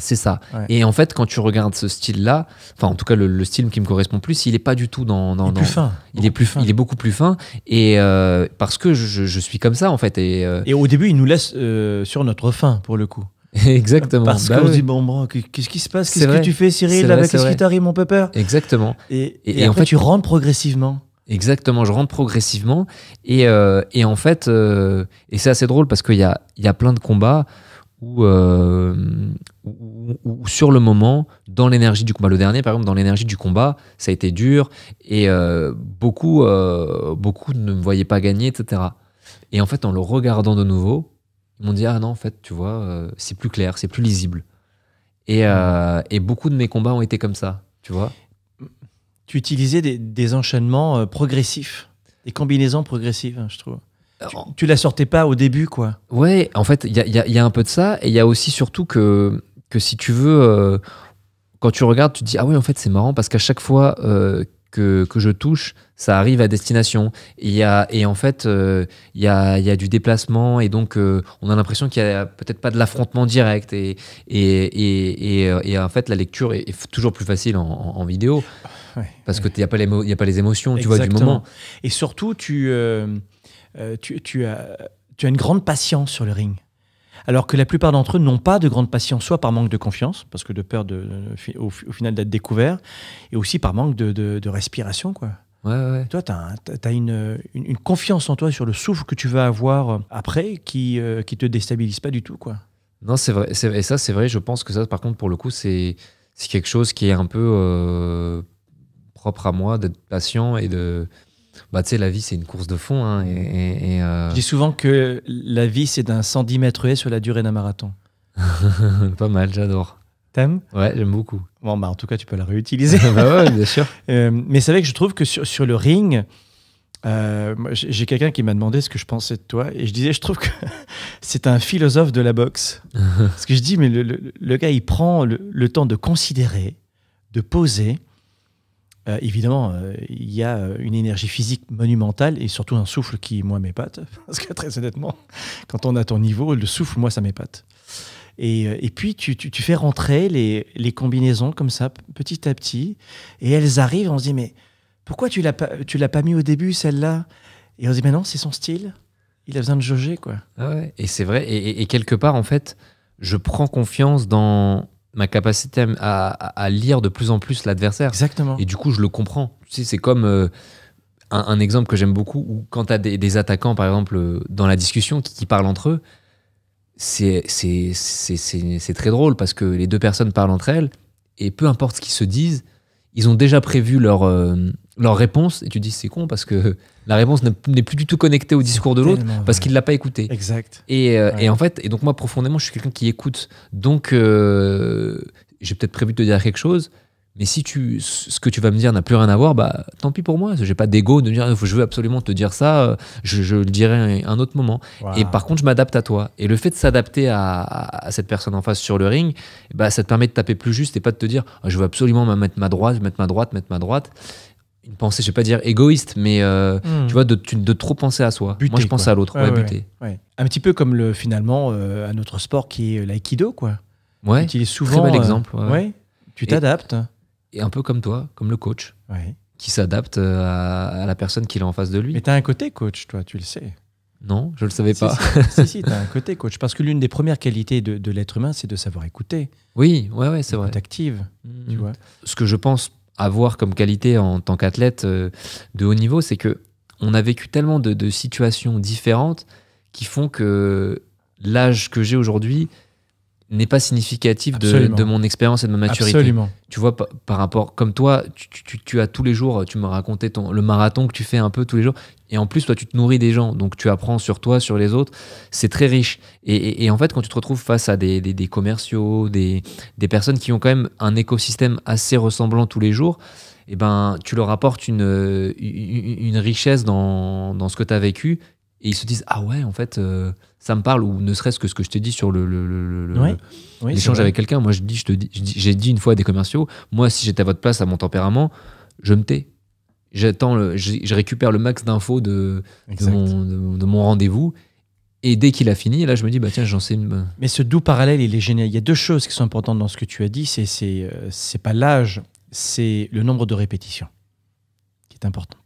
C'est ça. Et en fait, quand tu regardes ce style-là, enfin en tout cas le, style qui me correspond plus, il est pas du tout dans. il est plus fin. Il est plus fin. Il est beaucoup plus fin. Et euh, parce que je, suis comme ça en fait. Et, euh, au début, il nous laisse euh, sur notre fin pour le coup. Exactement. Parce bah qu'on se dit, bon, qu'est-ce qui se passe Qu'est-ce que tu fais, Cyril Qu'est-ce qui t'arrive, mon pepper Exactement. Et, en fait, tu rentres progressivement. Exactement, je rentre progressivement. Et, en fait, et c'est assez drôle parce qu'il y a, y a plein de combats où, ou, sur le moment, dans l'énergie du combat. Le dernier, par exemple, dans l'énergie du combat, ça a été dur et euh, beaucoup, euh, beaucoup ne me voyaient pas gagner, etc. Et en fait, en le regardant de nouveau, ils m'ont dit Ah non, en fait, tu vois, euh, c'est plus clair, c'est plus lisible. Et, et, beaucoup de mes combats ont été comme ça, tu vois. Tu utilisais des, des enchaînements progressifs, des combinaisons progressives, hein, je trouve. Tu, ne la sortais pas au début, quoi. Ouais, en fait, il y, y a, un peu de ça. Et il y a aussi surtout que que si tu veux, euh, quand tu regardes, tu te dis Ah oui, en fait, c'est marrant parce qu'à chaque fois euh, que, que, je touche, ça arrive à destination. Et, y a, et en fait, euh, il y, a, y, a, du déplacement et donc on a l'impression qu'il n'y a peut-être pas de l'affrontement direct. Et, et, et, et, en fait, la lecture est, toujours plus facile en, vidéo parce que qu'il n'y a, pas les a pas les émotions, tu vois, du moment. Et surtout, tu, tu, tu, as, tu as une grande patience sur le ring alors que la plupart d'entre eux n'ont pas de grande patience, soit par manque de confiance, parce que de peur de, au, final d'être découvert, et aussi par manque de, respiration, quoi. Toi, tu as, une, confiance en toi sur le souffle que tu vas avoir euh, après qui ne euh, te déstabilise pas du tout. quoi. Non, c'est vrai. Et ça, c'est vrai. Je pense que ça, par contre, pour le coup, c'est quelque chose qui est un peu euh, propre à moi d'être patient et de, bah, tu sais, la vie, c'est une course de fond. Hein, et, euh, Je dis souvent que la vie, c'est d'un 110 mètres haies sur la durée d'un marathon. Pas mal, j'adore. T'aimes Ouais, j'aime beaucoup. Bon, bah, en tout cas, tu peux la réutiliser. Bah ouais, bien sûr. Euh, mais c'est vrai que je trouve que sur, le ring, euh, j'ai quelqu'un qui m'a demandé ce que je pensais de toi et je disais je trouve que c'est un philosophe de la boxe parce que je dis mais le, gars il prend le, le, temps de considérer de poser euh, évidemment, euh, il y a euh, une énergie physique monumentale et surtout un souffle qui, moi, m'épate. Parce que très honnêtement, quand on a ton niveau, le souffle, moi, ça m'épate. Et, puis, tu, fais rentrer les, combinaisons comme ça, petit à petit. Et elles arrivent, on se dit, mais pourquoi tu l'as l'as pas mis au début, celle-là Et on se dit, mais non, c'est son style. Il a besoin de jauger, quoi. Ah et c'est vrai. et, quelque part, en fait, je prends confiance dans ma capacité à, lire de plus en plus l'adversaire. Exactement. Et du coup, je le comprends. Tu sais, c'est comme euh, un, exemple que j'aime beaucoup où quand tu as des, attaquants, par exemple, euh, dans la discussion, qui, qui parlent entre eux, c'est très drôle parce que les deux personnes parlent entre elles et peu importe ce qu'ils se disent, ils ont déjà prévu leur, euh, leur réponse et tu dis c'est con parce que la réponse n'est plus du tout connectée au discours de l'autre parce qu'il ne l'a pas écouté. Exact. Euh, et, en fait, et donc moi profondément, je suis quelqu'un qui écoute. Donc euh, j'ai peut-être prévu de te dire quelque chose, mais si tu, ce que tu vas me dire n'a plus rien à voir, bah tant pis pour moi. J'ai pas d'ego de dire, je veux absolument te dire ça. Euh, je, le dirai un autre moment. Et par contre, je m'adapte à toi. Et le fait de s'adapter à, à, cette personne en face sur le ring, eh bah ça te permet de taper plus juste et pas de te dire, je veux absolument mettre ma droite, mettre ma droite, mettre ma droite. Une pensée, je vais pas dire égoïste, mais euh, hmm. tu vois, de, de, trop penser à soi. moi, je pense à l'autre. Un petit peu comme le finalement un euh, autre sport qui est l'aïkido, quoi. Ouais. est souvent. Très bel exemple. Tu t'adaptes. Et un peu comme toi, comme le coach, qui s'adapte euh, à, la personne qu'il a en face de lui. Mais tu as un côté coach, toi, tu le sais. Non, je ne le savais pas. Si, si, tu as un côté coach. Parce que l'une des premières qualités de, l'être humain, c'est de savoir écouter. Oui, ouais, ouais, c'est vrai. active, mm. tu vois. Ce que je pense avoir comme qualité en tant qu'athlète euh, de haut niveau, c'est que on a vécu tellement de situations différentes qui font que l'âge que j'ai aujourd'hui, n'est pas significatif de, mon expérience et de ma maturité. Absolument. Tu vois, par, rapport, comme toi, tu, as tous les jours, tu me racontais ton, le marathon que tu fais un peu tous les jours, et en plus, toi, tu te nourris des gens, donc tu apprends sur toi, sur les autres, c'est très riche. Et, en fait, quand tu te retrouves face à des, commerciaux, des, des, personnes qui ont quand même un écosystème assez ressemblant tous les jours, eh ben, tu leur apportes une, une, richesse dans, ce que tu as vécu, et ils se disent, ah ouais, en fait... Euh, ça me parle, ou ne serait-ce que ce que je t'ai dit sur le, l'échange avec quelqu'un. Moi, je dis, je te j'ai dit une fois à des commerciaux, moi, si j'étais à votre place, à mon tempérament, je me tais. J'attends, je, récupère le max d'infos de, mon, rendez-vous. Et dès qu'il a fini, là, je me dis, bah tiens, j'en sais. Une... Bah. Mais ce doux parallèle, il est génial. Il y a deux choses qui sont importantes dans ce que tu as dit. C'est, c'est, euh, pas l'âge, c'est le nombre de répétitions qui est important.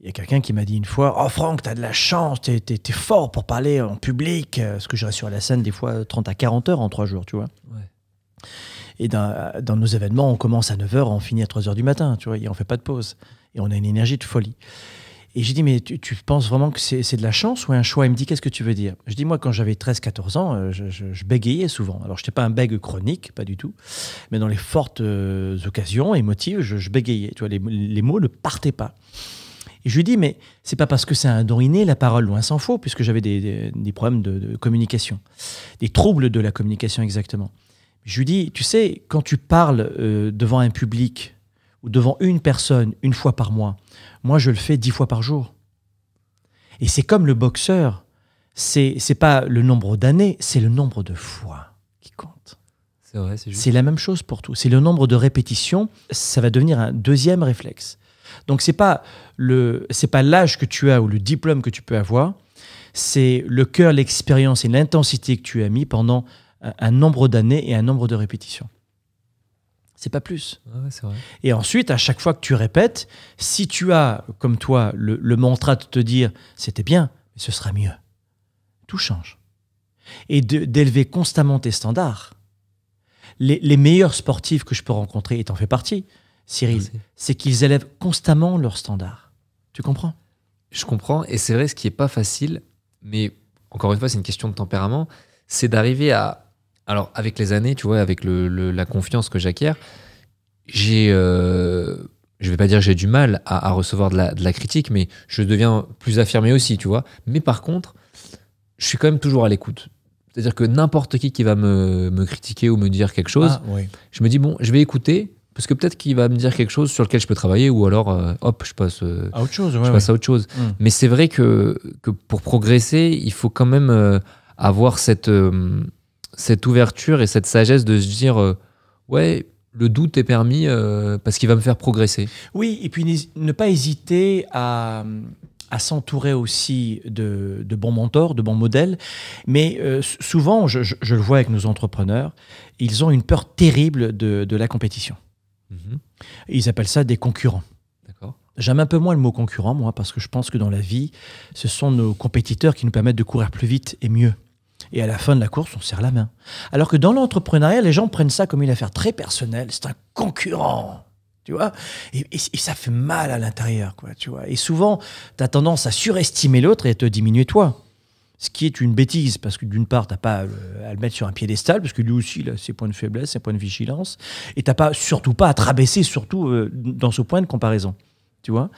Il y a quelqu'un qui m'a dit une fois Oh, Franck, t'as de la chance, t'es fort pour parler en public. Euh, Ce que je sur la scène des fois 30 à 40 heures en 3 jours, tu vois. Et euh, dans, nos événements, on commence à 9 h, on finit à 3 h du matin, tu vois, et on fait pas de pause. Et on a une énergie de folie. Et j'ai dit, mais tu, penses vraiment que c'est de la chance ou un choix Il me dit, qu'est-ce que tu veux dire Je dis, moi, quand j'avais 13-14 ans, euh, je, bégayais souvent. Alors, je n'étais pas un bègue chronique, pas du tout. Mais dans les fortes occasions émotives, je, bégayais. Tu vois, les, les mots ne partaient pas je lui dis, mais c'est pas parce que c'est un don inné, la parole, loin sans faut, puisque j'avais des, problèmes de, communication, des troubles de la communication exactement. Je lui dis, tu sais, quand tu parles euh, devant un public ou devant une personne une fois par mois, moi je le fais dix fois par jour. Et c'est comme le boxeur, c'est pas le nombre d'années, c'est le nombre de fois qui compte. C'est la même chose pour tout. C'est le nombre de répétitions, ça va devenir un deuxième réflexe. Donc c'est pas pas l'âge que tu as ou le diplôme que tu peux avoir, c'est le cœur, l'expérience et l'intensité que tu as mis pendant un, nombre d'années et un nombre de répétitions. C'est pas plus. Et ensuite, à chaque fois que tu répètes, si tu as, comme toi, le, mantra de te dire c'était bien, mais ce sera mieux, tout change. Et d'élever constamment tes standards. Les, les, meilleurs sportifs que je peux rencontrer, et en fais partie, Cyril, c'est qu'ils élèvent constamment leurs standards. Tu comprends Je comprends, et c'est vrai, ce qui n'est pas facile, mais encore une fois, c'est une question de tempérament, c'est d'arriver à... Alors, avec les années, tu vois, avec la confiance que j'acquiers, j'ai... Euh, je vais pas dire que j'ai du mal à, recevoir de la, critique, mais je deviens plus affirmé aussi, tu vois. Mais par contre, je suis quand même toujours à l'écoute. C'est-à-dire que n'importe qui qui va me, critiquer ou me dire quelque chose, ah, je me dis, bon, je vais écouter, parce que peut-être qu'il va me dire quelque chose sur lequel je peux travailler, ou alors, euh, hop, je euh, passe, à, autre chose, je passe à autre chose. Mais c'est vrai que, que, pour progresser, il faut quand même euh, avoir cette, cette ouverture et cette sagesse de se dire, ouais, le doute est permis parce qu'il va me faire progresser. Oui, et puis ne pas hésiter à s'entourer aussi de, bons mentors, de bons modèles. Mais souvent, je, le vois avec nos entrepreneurs, ils ont une peur terrible de la compétition. Mhm. Ils appellent ça des concurrents. J'aime un peu moins le mot concurrent, moi, parce que je pense que dans la vie, ce sont nos compétiteurs qui nous permettent de courir plus vite et mieux. Et à la fin de la course, on serre la main. Alors que dans l'entrepreneuriat, les gens prennent ça comme une affaire très personnelle. C'est un concurrent. Tu vois et, ça fait mal à l'intérieur, quoi, tu vois. Et souvent, tu as tendance à surestimer l'autre et à te diminuer toi. Ce qui est une bêtise, parce que d'une part, tu n'as pas euh, à le mettre sur un piédestal, parce que lui aussi, il a ses points de faiblesse, ses points de vigilance, et tu pas, surtout pas à te rabaisser, surtout euh, dans ce point de comparaison. Tu vois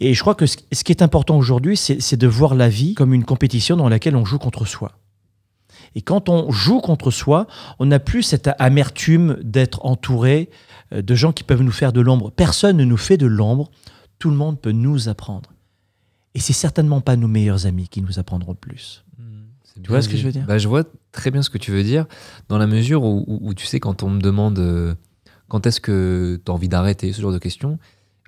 Et je crois que ce qui est important aujourd'hui, c'est de voir la vie comme une compétition dans laquelle on joue contre soi. Et quand on joue contre soi, on n'a plus cette amertume d'être entouré euh, de gens qui peuvent nous faire de l'ombre. Personne ne nous fait de l'ombre, tout le monde peut nous apprendre. Et c'est certainement pas nos meilleurs amis qui nous apprendront plus. Mmh, tu vois ce que je veux dire bah, Je vois très bien ce que tu veux dire, dans la mesure où, tu sais, quand on me demande euh, quand est-ce que tu as envie d'arrêter, ce genre de questions,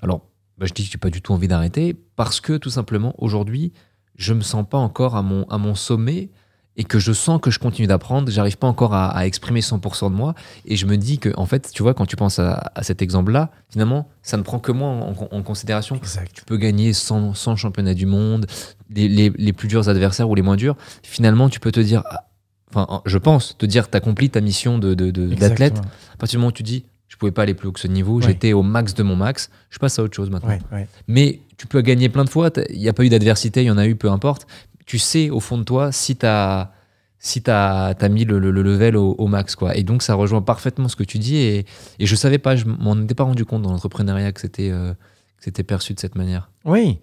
alors bah, je dis que j'ai pas du tout envie d'arrêter, parce que tout simplement, aujourd'hui, je me sens pas encore à mon, à mon sommet et que je sens que je continue d'apprendre, j'arrive pas encore à, exprimer 100% de moi, et je me dis que, en fait, tu vois, quand tu penses à, cet exemple-là, finalement, ça ne prend que moi en, considération. Tu peux gagner 100, championnats du monde, les, les, les, plus durs adversaires ou les moins durs. Finalement, tu peux te dire, ah, enfin, hein, je pense, te dire, tu accompli ta mission d'athlète. De, de, de à partir du moment où tu dis, je pouvais pas aller plus haut que ce niveau, j'étais au max de mon max, je passe à autre chose maintenant. Mais tu peux gagner plein de fois, il n'y a pas eu d'adversité, il y en a eu, peu importe, tu sais au fond de toi si tu as si as, mis le, level au, max. Quoi. Et donc, ça rejoint parfaitement ce que tu dis. Et, je je savais pas, je m'en étais pas rendu compte dans l'entrepreneuriat que c'était euh, que c'était perçu de cette manière. Oui.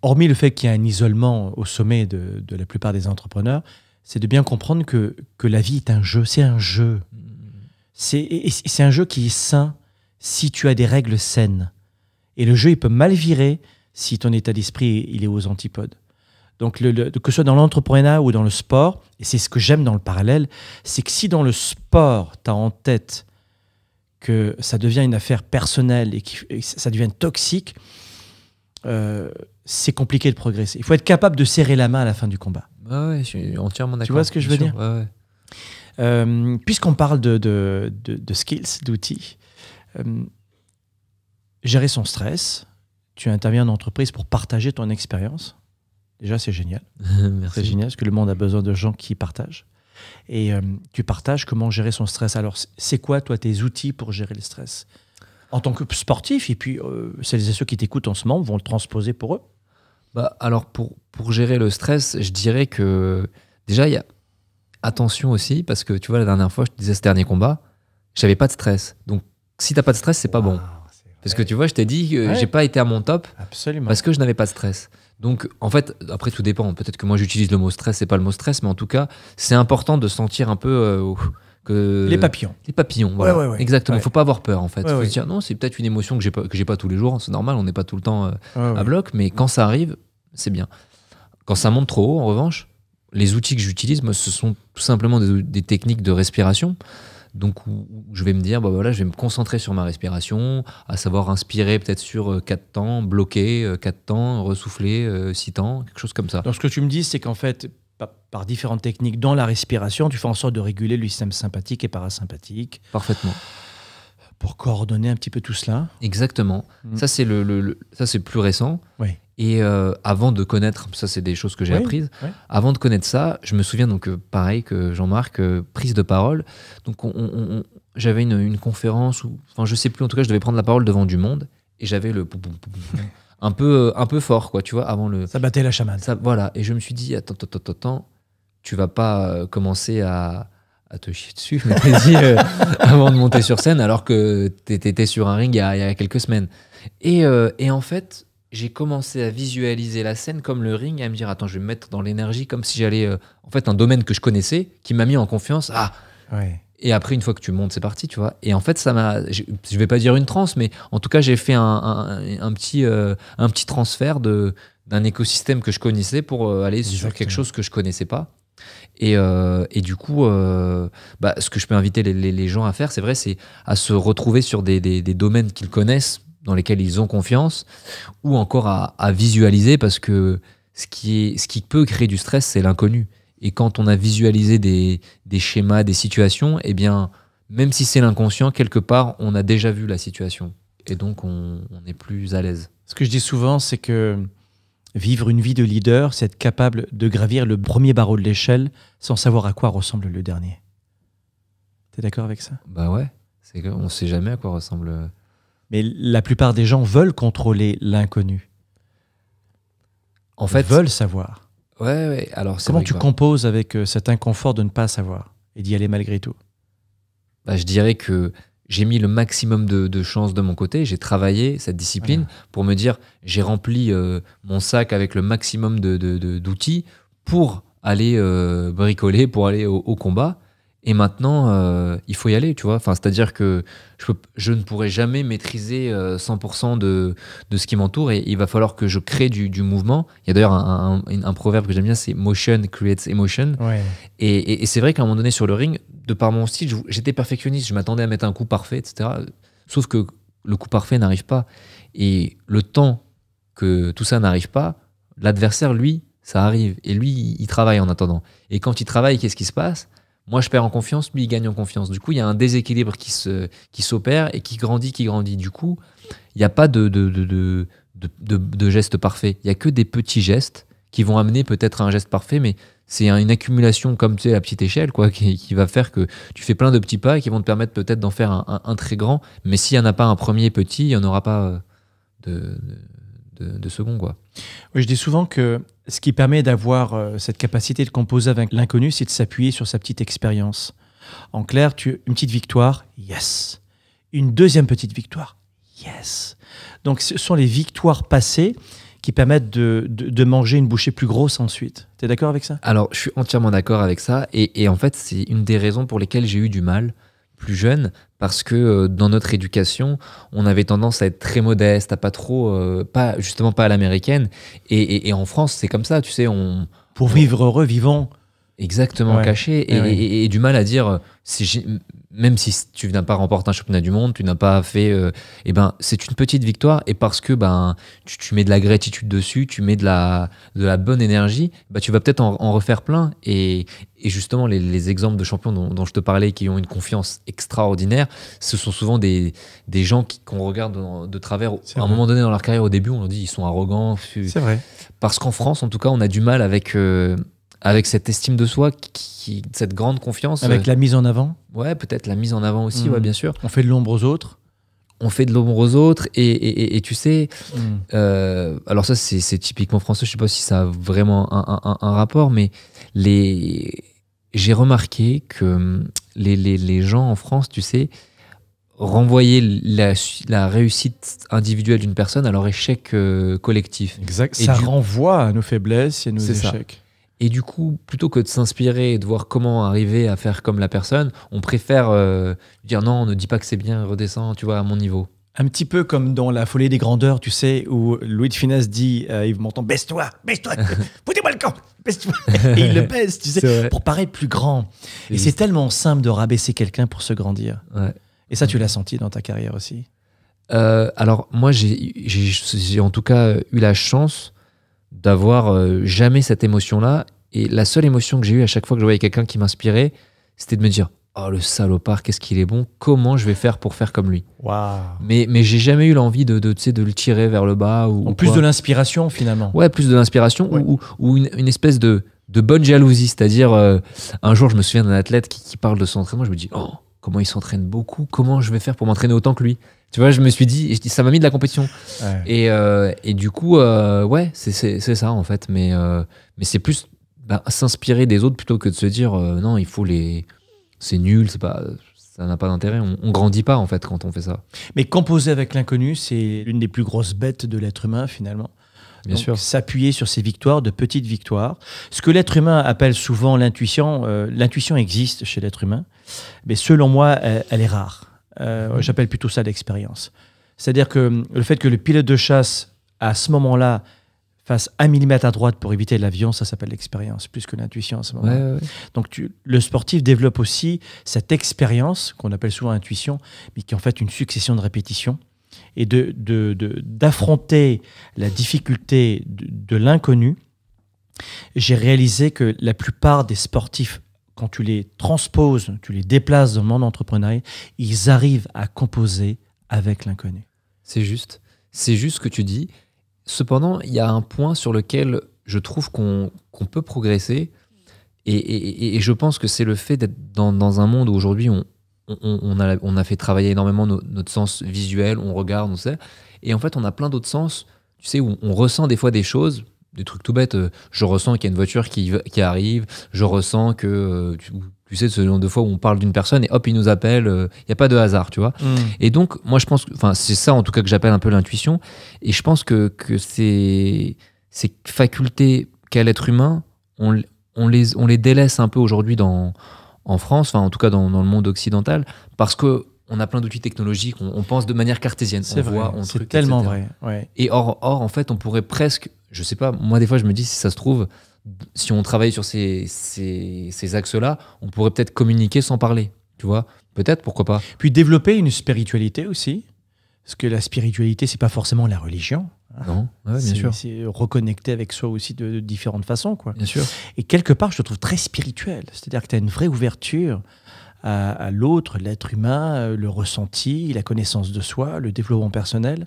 Hormis le fait qu'il y a un isolement au sommet de, la plupart des entrepreneurs, c'est de bien comprendre que, la vie est un jeu. C'est un jeu. C'est un jeu qui est sain si tu as des règles saines. Et le jeu, il peut mal virer si ton état d'esprit, il est aux antipodes. Donc, le, que ce soit dans l'entrepreneuriat ou dans le sport, et c'est ce que j'aime dans le parallèle, c'est que si dans le sport, tu as en tête que ça devient une affaire personnelle et que ça devient toxique, euh, c'est compliqué de progresser. Il faut être capable de serrer la main à la fin du combat. Bah je suis entièrement d'accord. Tu vois ce que je veux dire euh, Puisqu'on parle de, skills, d'outils, euh, gérer son stress, tu interviens en entreprise pour partager ton expérience. Déjà, c'est génial. c'est génial parce que le monde a besoin de gens qui partagent. Et euh, tu partages comment gérer son stress. Alors, c'est quoi, toi, tes outils pour gérer le stress En tant que sportif, et puis euh, celles et ceux qui t'écoutent en ce moment vont le transposer pour eux bah, Alors, pour, gérer le stress, je dirais que déjà, il y a attention aussi, parce que tu vois, la dernière fois, je te disais ce dernier combat, j'avais pas de stress. Donc, si t'as pas de stress, c'est pas bon. Parce que tu vois, je t'ai dit que j'ai pas été à mon top parce que je n'avais pas de stress. Donc, en fait, après, tout dépend. Peut-être que moi, j'utilise le mot stress, c'est pas le mot stress, mais en tout cas, c'est important de sentir un peu euh, que. Les papillons. Les papillons, voilà. Exactement. Il faut pas avoir peur, en fait. Il faut se dire, non, c'est peut-être une émotion que j'ai pas, pas tous les jours. Hein, c'est normal, on n'est pas tout le temps euh, à bloc, mais quand ça arrive, c'est bien. Quand ça monte trop haut, en revanche, les outils que j'utilise, ce sont tout simplement des techniques de respiration donc où, je vais me dire, bah, voilà, je vais me concentrer sur ma respiration, à savoir inspirer peut-être sur 4 euh, temps, bloquer 4 euh, temps, ressouffler 6 euh, temps, quelque chose comme ça. Donc ce que tu me dis, c'est qu'en fait, par différentes techniques dans la respiration, tu fais en sorte de réguler le système sympathique et parasympathique. Parfaitement pour coordonner un petit peu tout cela. Exactement. Mm. Ça, c'est le, ça, c'est plus récent. Oui. Et euh, avant de connaître, ça c'est des choses que j'ai apprises, avant de connaître ça, je me souviens donc euh, pareil que Jean-Marc, euh, prise de parole. Donc j'avais une, conférence, ou enfin je sais plus, en tout cas je devais prendre la parole devant du monde et j'avais le un peu un peu fort quoi, tu vois, avant le. Ça battait la chamane voilà, et je me suis dit attends attends attends tu vas pas commencer à te chier dessus, dit, avant de monter sur scène, alors que t'étais sur un ring il y, a, quelques semaines. Et, et en fait, j'ai commencé à visualiser la scène comme le ring, à me dire attends, je vais me mettre dans l'énergie comme si j'allais euh, en fait un domaine que je connaissais, qui m'a mis en confiance. Ah. Et après, une fois que tu montes, c'est parti, tu vois. Et en fait, ça m'a. Je vais pas dire une transe, mais en tout cas, j'ai fait un, un, petit, euh, un petit transfert de d'un écosystème que je connaissais pour euh, aller sur quelque chose que je connaissais pas. Et, et du coup, bah, ce que je peux inviter les, gens à faire, c'est vrai, c'est à se retrouver sur des, des domaines qu'ils connaissent dans lesquels ils ont confiance, ou encore à, visualiser, parce que ce qui, est, ce qui peut créer du stress, c'est l'inconnu. Et quand on a visualisé des, des schémas, des situations, et eh bien, même si c'est l'inconscient, quelque part, on a déjà vu la situation. Et donc, on, on est plus à l'aise. Ce que je dis souvent, c'est que vivre une vie de leader, c'est être capable de gravir le premier barreau de l'échelle sans savoir à quoi ressemble le dernier. Tu es d'accord avec ça Bah ouais, c'est qu'on ne sait jamais à quoi ressemble mais la plupart des gens veulent contrôler l'inconnu. En fait, veulent savoir. Ouais, ouais. Alors, comment tu composes avec euh, cet inconfort de ne pas savoir et d'y aller malgré tout bah, Je dirais que j'ai mis le maximum de, chances de mon côté, j'ai travaillé cette discipline pour me dire j'ai rempli euh, mon sac avec le maximum d'outils de, d'outils pour aller euh, bricoler, pour aller au combat. Et maintenant, euh, il faut y aller, tu vois. Enfin, c'est-à-dire que je, je, ne pourrai jamais maîtriser 100% euh, de, ce qui m'entoure et il va falloir que je crée du, mouvement. Il y a d'ailleurs un, proverbe que j'aime bien, c'est motion creates emotion. Et, et c'est vrai qu'à un moment donné sur le ring, de par mon style, j'étais perfectionniste, je m'attendais à mettre un coup parfait, etc. Sauf que le coup parfait n'arrive pas. Et le temps que tout ça n'arrive pas, l'adversaire, lui, ça arrive. Et lui, il travaille en attendant. Et quand il travaille, qu'est-ce qui se passe moi, je perds en confiance, lui, il gagne en confiance. Du coup, il y a un déséquilibre qui s'opère qui et qui grandit, qui grandit. Du coup, il n'y a pas de, de, de, geste parfait. Il n'y a que des petits gestes qui vont amener peut-être un geste parfait, mais c'est une accumulation comme tu sais, la petite échelle quoi, qui, va faire que tu fais plein de petits pas et qui vont te permettre peut-être d'en faire un, très grand. Mais s'il n'y en a pas un premier petit, il n'y en aura pas euh, de, de, second. Quoi. je dis souvent que ce qui permet d'avoir euh, cette capacité de composer avec l'inconnu, c'est de s'appuyer sur sa petite expérience. En clair, tu, une petite victoire, yes. Une deuxième petite victoire, yes. Donc ce sont les victoires passées qui permettent de, manger une bouchée plus grosse ensuite. Tu es d'accord avec ça Alors je suis entièrement d'accord avec ça. et en fait, c'est une des raisons pour lesquelles j'ai eu du mal plus jeune parce que euh, dans notre éducation, on avait tendance à être très modeste, à pas trop, euh, pas justement pas à l'américaine. Et, en France, c'est comme ça, tu sais, on pour vivre heureux, vivant. Exactement caché eh et, et, du mal à dire euh, même si tu n'as pas remporté un championnat du monde, tu n'as pas fait, euh, eh ben, c'est une petite victoire. Et parce que ben, tu, mets de la gratitude dessus, tu mets de la, de la bonne énergie, ben, tu vas peut-être en, refaire plein. Et, justement, les, exemples de champions dont, je te parlais, qui ont une confiance extraordinaire, ce sont souvent des, des gens qu'on regarde de, travers. À un moment donné dans leur carrière, au début, on leur dit ils sont arrogants. C'est vrai. Parce qu'en France, en tout cas, on a du mal avec. Euh, avec cette estime de soi, qui, cette grande confiance. Avec euh, la mise en avant Ouais, peut-être la mise en avant aussi, mhm. ouais, bien sûr. On fait de l'ombre aux autres on fait de l'ombre aux autres et, tu sais, mhm. euh, alors ça c'est typiquement français, je sais pas si ça a vraiment un, rapport, mais les j'ai remarqué que hum, les, les, les, gens en France, tu sais, renvoyer la, réussite individuelle d'une personne à leur échec euh, collectif. Exact. ça renvoie à nos faiblesses et à nos échecs. Et du coup, plutôt que de s'inspirer et de voir comment arriver à faire comme la personne, on préfère euh, dire non, ne dis pas que c'est bien, redescends, tu vois, à mon niveau. Un petit peu comme dans La folie des grandeurs, tu sais, où Louis de Finesse dit à euh, Yves Montand Baisse-toi, baisse-toi, foutez-moi le camp, baisse-toi. Et il le baisse, tu sais, pour paraître plus grand. Et c'est tellement simple de rabaisser quelqu'un pour se grandir. Et ça, tu l'as senti dans ta carrière aussi euh, Alors, moi, j'ai en tout cas eu la chance d'avoir euh, jamais cette émotion-là. Et la seule émotion que j'ai eue à chaque fois que je voyais quelqu'un qui m'inspirait, c'était de me dire Oh, le salopard, qu'est-ce qu'il est bon, comment je vais faire pour faire comme lui Mais, mais j'ai jamais eu l'envie de, de, de le tirer vers le bas. Ou, en plus de l'inspiration, finalement. Ouais, plus de l'inspiration ou, ou une, espèce de, bonne jalousie. C'est-à-dire, euh, un jour, je me souviens d'un athlète qui, qui, parle de son entraînement, je me dis Oh, comment il s'entraîne beaucoup, comment je vais faire pour m'entraîner autant que lui tu vois, je me suis dit, ça m'a mis de la compétition. Et, euh, et, du coup, euh, ouais, c'est ça en fait. Mais, euh, mais c'est plus bah, s'inspirer des autres plutôt que de se dire, non, il faut les. C'est nul, pas. Ça n'a pas d'intérêt. On, on, grandit pas en fait quand on fait ça. Mais composer avec l'inconnu, c'est l'une des plus grosses bêtes de l'être humain finalement. Bien sûr. S'appuyer sur ses victoires, de petites victoires. Ce que l'être humain appelle souvent l'intuition, l'intuition existe chez l'être humain, mais selon moi, elle est rare euh, j'appelle plutôt ça l'expérience. C'est-à-dire que hum, le fait que le pilote de chasse, à ce moment-là, fasse un millimètre à droite pour éviter l'avion, ça s'appelle l'expérience, plus que l'intuition à ce moment-là. Donc le sportif développe aussi cette expérience, qu'on appelle souvent intuition, mais qui est en fait une succession de répétitions, et d'affronter de, de, la difficulté de l'inconnu. J'ai réalisé que la plupart des sportifs quand tu les transposes, tu les déplaces dans le monde entrepreneurial, ils arrivent à composer avec l'inconnu. C'est juste. C'est juste ce que tu dis. Cependant, il y a un point sur lequel je trouve qu'on peut progresser. Et, je pense que c'est le fait d'être dans, un monde où aujourd'hui on, a, fait travailler énormément notre sens visuel, on regarde, on sait. Et en fait, on a plein d'autres sens, tu sais, où on ressent des fois des choses des trucs tout bêtes. Euh, je ressens qu'il y a une voiture qui, qui arrive, je ressens que. Euh, tu, sais, ce genre de fois où on parle d'une personne et hop, il nous appelle, euh, il n'y a pas de hasard, tu vois. Mm. Et donc, moi, je pense, enfin, c'est ça en tout cas que j'appelle un peu l'intuition. Et je pense que, que ces, ces facultés qu'a l'être humain, on, on, les, on les délaisse un peu aujourd'hui dans, en France, enfin, en tout cas dans, le monde occidental, parce que on a plein d'outils technologiques, on, pense de manière cartésienne. C'est on vrai, c'est tellement vrai. Ouais. Et or, en fait, on pourrait presque je sais pas, moi des fois je me dis si ça se trouve, si on travaille sur ces, axes-là, on pourrait peut-être communiquer sans parler, tu vois Peut-être, pourquoi pas. Puis développer une spiritualité aussi, parce que la spiritualité, c'est pas forcément la religion. Hein. Non, bien sûr. C'est reconnecter avec soi aussi de, différentes façons. Quoi. Bien sûr. Et quelque part, je te trouve très spirituel. C'est-à-dire que tu as une vraie ouverture à l'autre, l'être humain, euh, le ressenti, la connaissance de soi, le développement personnel.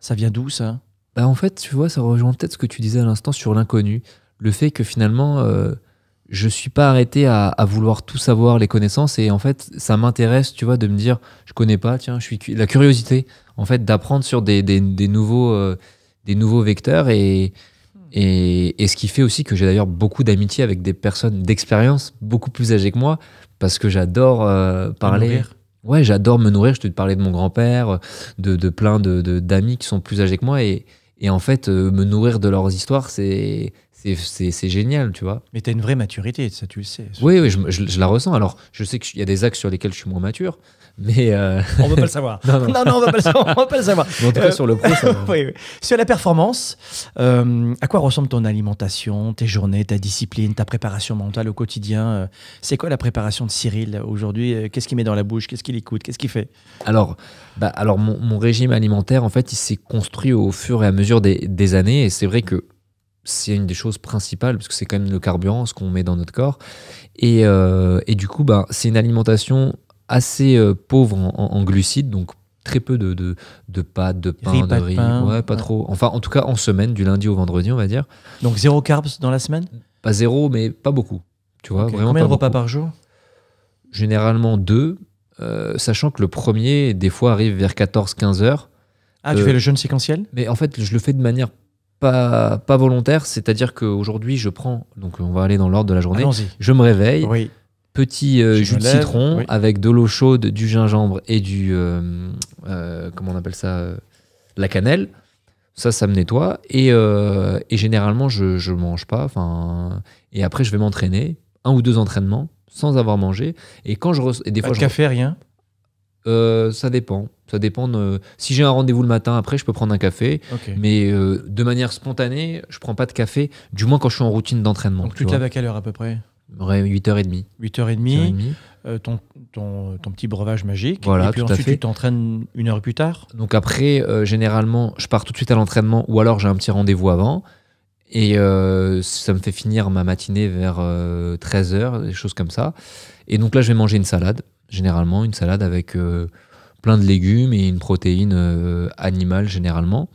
Ça vient d'où ça bah en fait, tu vois, ça rejoint peut-être ce que tu disais à l'instant sur l'inconnu. Le fait que finalement, euh, je suis pas arrêté à, vouloir tout savoir, les connaissances, et en fait, ça m'intéresse, tu vois, de me dire, je connais pas, tiens, je suis la curiosité, en fait, d'apprendre sur des, des, nouveaux, euh, des nouveaux vecteurs, et, et, et, ce qui fait aussi que j'ai d'ailleurs beaucoup d'amitié avec des personnes d'expérience, beaucoup plus âgées que moi, parce que j'adore euh, parler. Ouais, j'adore me nourrir. Je te parlais de mon grand-père, de, de, plein d'amis de, d'amis qui sont plus âgés que moi, et, et en fait, euh, me nourrir de leurs histoires, c'est c'est génial, tu vois. Mais tu as une vraie maturité, ça tu le sais. Oui, oui, je, je la ressens. Alors, je sais qu'il y a des axes sur lesquels je suis moins mature, mais euh, on ne pas le savoir. non, non. on ne veut pas le savoir. sur le Sur la performance, euh, à quoi ressemble ton alimentation, tes journées, ta discipline, ta préparation mentale au quotidien euh, C'est quoi la préparation de Cyril aujourd'hui Qu'est-ce qu'il met dans la bouche Qu'est-ce qu'il écoute Qu'est-ce qu'il fait Alors, bah, alors mon, régime alimentaire, en fait, il s'est construit au fur et à mesure des, années. Et c'est vrai que c'est une des choses principales, parce que c'est quand même le carburant, ce qu'on met dans notre corps. Et, du coup, bah, c'est une alimentation assez euh, pauvre en, glucides, donc très peu de, de, de pâtes, de pain, de riz. ouais, pas trop. Enfin, en tout cas, en semaine, du lundi au vendredi, on va dire. Donc zéro carbs dans la semaine Pas zéro, mais pas beaucoup. Tu vois, vraiment Combien de repas par jour Généralement deux, euh, sachant que le premier, des fois, arrive vers 14-15 heures. Ah, tu euh, fais le jeûne séquentiel Mais en fait, je le fais de manière pas, pas volontaire, c'est-à-dire qu'aujourd'hui, je prends, donc on va aller dans l'ordre de la journée, je me réveille, oui petit euh, jus de citron avec de l'eau chaude, du gingembre et du. Euh, euh, comment on appelle ça La cannelle. Ça, ça me nettoie. Et, généralement, je ne mange pas. et après, je vais m'entraîner, un ou deux entraînements, sans avoir mangé. Et quand je. Et des fois, de je café, rien Ça dépend. Ça dépend. si j'ai un rendez-vous le matin, après, je peux prendre un café. Mais de manière spontanée, je prends pas de café, du moins quand je suis en routine d'entraînement. Donc tu, te à quelle à peu près 8h30. 8h30, euh, ton, petit breuvage magique. Voilà, et puis ensuite, tu t'entraînes une heure plus tard. Donc après, euh, généralement, je pars tout de suite à l'entraînement ou alors j'ai un petit rendez-vous avant. Et euh, ça me fait finir ma matinée vers 13h, des choses comme ça. Et donc là, je vais manger une salade, généralement, une salade avec plein de légumes et une protéine animale, généralement,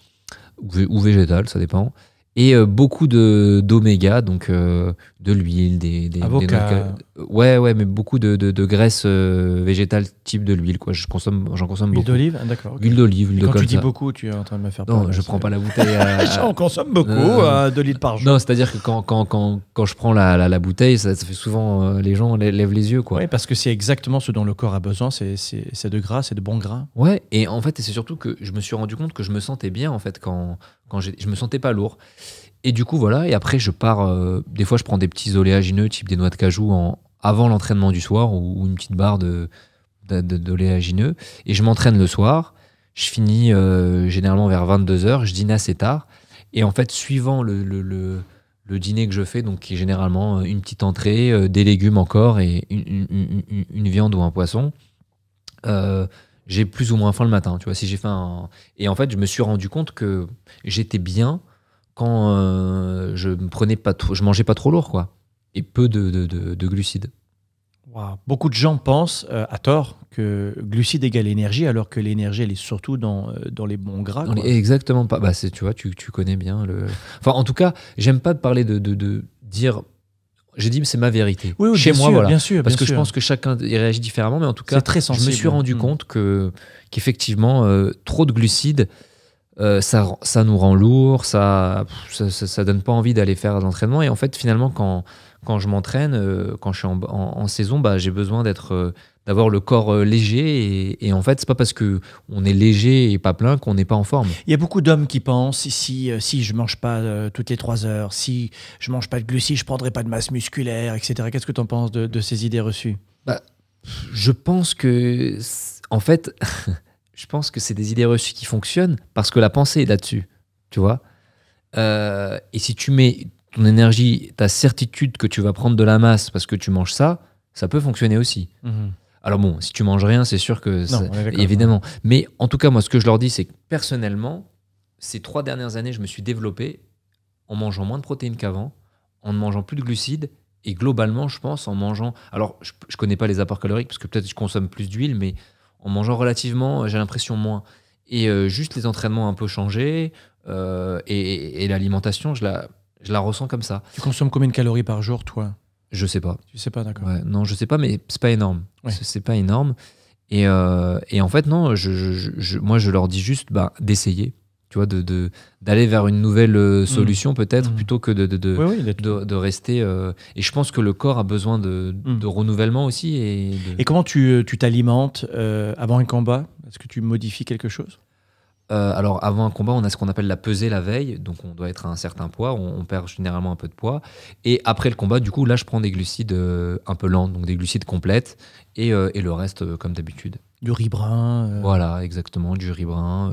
ou, végétale, ça dépend et euh, beaucoup de d'oméga, donc euh, de l'huile, des, des, ouais ouais, mais beaucoup de, de, de graisse euh, végétale type de l'huile quoi. Je consomme, j'en consomme beaucoup. Huile d'olive, ah, d'accord. Huile d'olive, huile de Quand tu dis beaucoup, tu es en train de me faire. Non, je prends pas la bouteille. On consomme beaucoup, de litres par jour. Non, c'est-à-dire que quand, quand, quand, quand, je prends la, la, bouteille, ça, fait souvent les gens lèvent les yeux quoi. Oui, parce que c'est exactement ce dont le corps a besoin, c'est de gras, c'est de bons gras. Ouais, et en fait, c'est surtout que je me suis rendu compte que je me sentais bien en fait quand quand je me sentais pas lourd. Et du coup, voilà. Et après, je pars. Euh, des fois, je prends des petits oléagineux, type des noix de cajou, en, avant l'entraînement du soir ou, une petite barre de d'oléagineux. Et je m'entraîne le soir. Je finis euh, généralement vers 22h. Je dîne assez tard. Et en fait, suivant le, le, dîner que je fais, donc qui est généralement euh, une petite entrée, des légumes encore et une, viande ou un poisson, euh, j'ai plus ou moins faim le matin. Tu vois, si j'ai faim. Et en fait, je me suis rendu compte que j'étais bien quand euh, je me prenais pas trop, je mangeais pas trop lourd, quoi, et peu de, de, glucides. Beaucoup de gens pensent, euh, à tort, que glucides égale énergie, alors que l'énergie, elle est surtout dans, euh, dans les bons gras. exactement pas. Bah, tu vois, tu, connais bien le. Enfin, en tout cas, j'aime pas parler de, de dire j'ai dit, c'est ma vérité. Chez moi, voilà. Bien sûr, Parce que je pense que chacun réagit différemment, mais en tout cas, je me suis rendu mm. compte que qu'effectivement, euh, trop de glucides, euh, ça, ça nous rend lourd, ça, ça, donne pas envie d'aller faire l'entraînement. Et en fait, finalement, quand, quand je m'entraîne, euh, quand je suis en, en saison, bah, j'ai besoin d'être d'avoir le corps euh, léger. Et, en fait, c'est pas parce que on est léger et pas plein qu'on n'est pas en forme. Il y a beaucoup d'hommes qui pensent si euh, si je mange pas euh, toutes les trois heures, si je mange pas de glucides, je prendrai pas de masse musculaire, etc. Qu'est-ce que tu en penses de, ces idées reçues bah, je pense que en fait, je pense que c'est des idées reçues qui fonctionnent parce que la pensée est là-dessus, tu vois. et si tu mets ton énergie, ta certitude que tu vas prendre de la masse parce que tu manges ça, ça peut fonctionner aussi. Mhm. Alors bon, si tu manges rien, c'est sûr que ça, évidemment. Mais en tout cas, moi, ce que je leur dis, c'est que personnellement, ces trois dernières années, je me suis développé en mangeant moins de protéines qu'avant, en ne mangeant plus de glucides et globalement, je pense, en mangeant. Alors, je, ne connais pas les apports caloriques parce que peut-être je consomme plus d'huile, mais en mangeant relativement, j'ai l'impression moins. Et euh, juste les entraînements un peu changés euh, et, et l'alimentation, je la, je la ressens comme ça. Tu consommes combien de calories par jour, toi je sais pas. Tu sais pas, d'accord. non, je sais pas, mais c'est pas énorme. C'est pas énorme. Et, euh, en fait, non, je, moi, je leur dis juste bah, d'essayer, tu vois, de, d'aller vers une nouvelle euh, mmh. solution peut-être, mmh. plutôt que de, de, rester. Euh, et je pense que le corps a besoin de, mmh. renouvellement aussi. Et, comment tu, t'alimentes avant un combat Est-ce que tu modifies quelque chose euh, alors, avant un combat, on a ce qu'on appelle la pesée la veille, donc on doit être à un certain poids, on, perd généralement un peu de poids. Et après le combat, du coup, là, je prends des glucides euh, un peu lents donc des glucides complètes, et, euh, le reste, comme d'habitude. Du riz brun. Voilà, exactement, du riz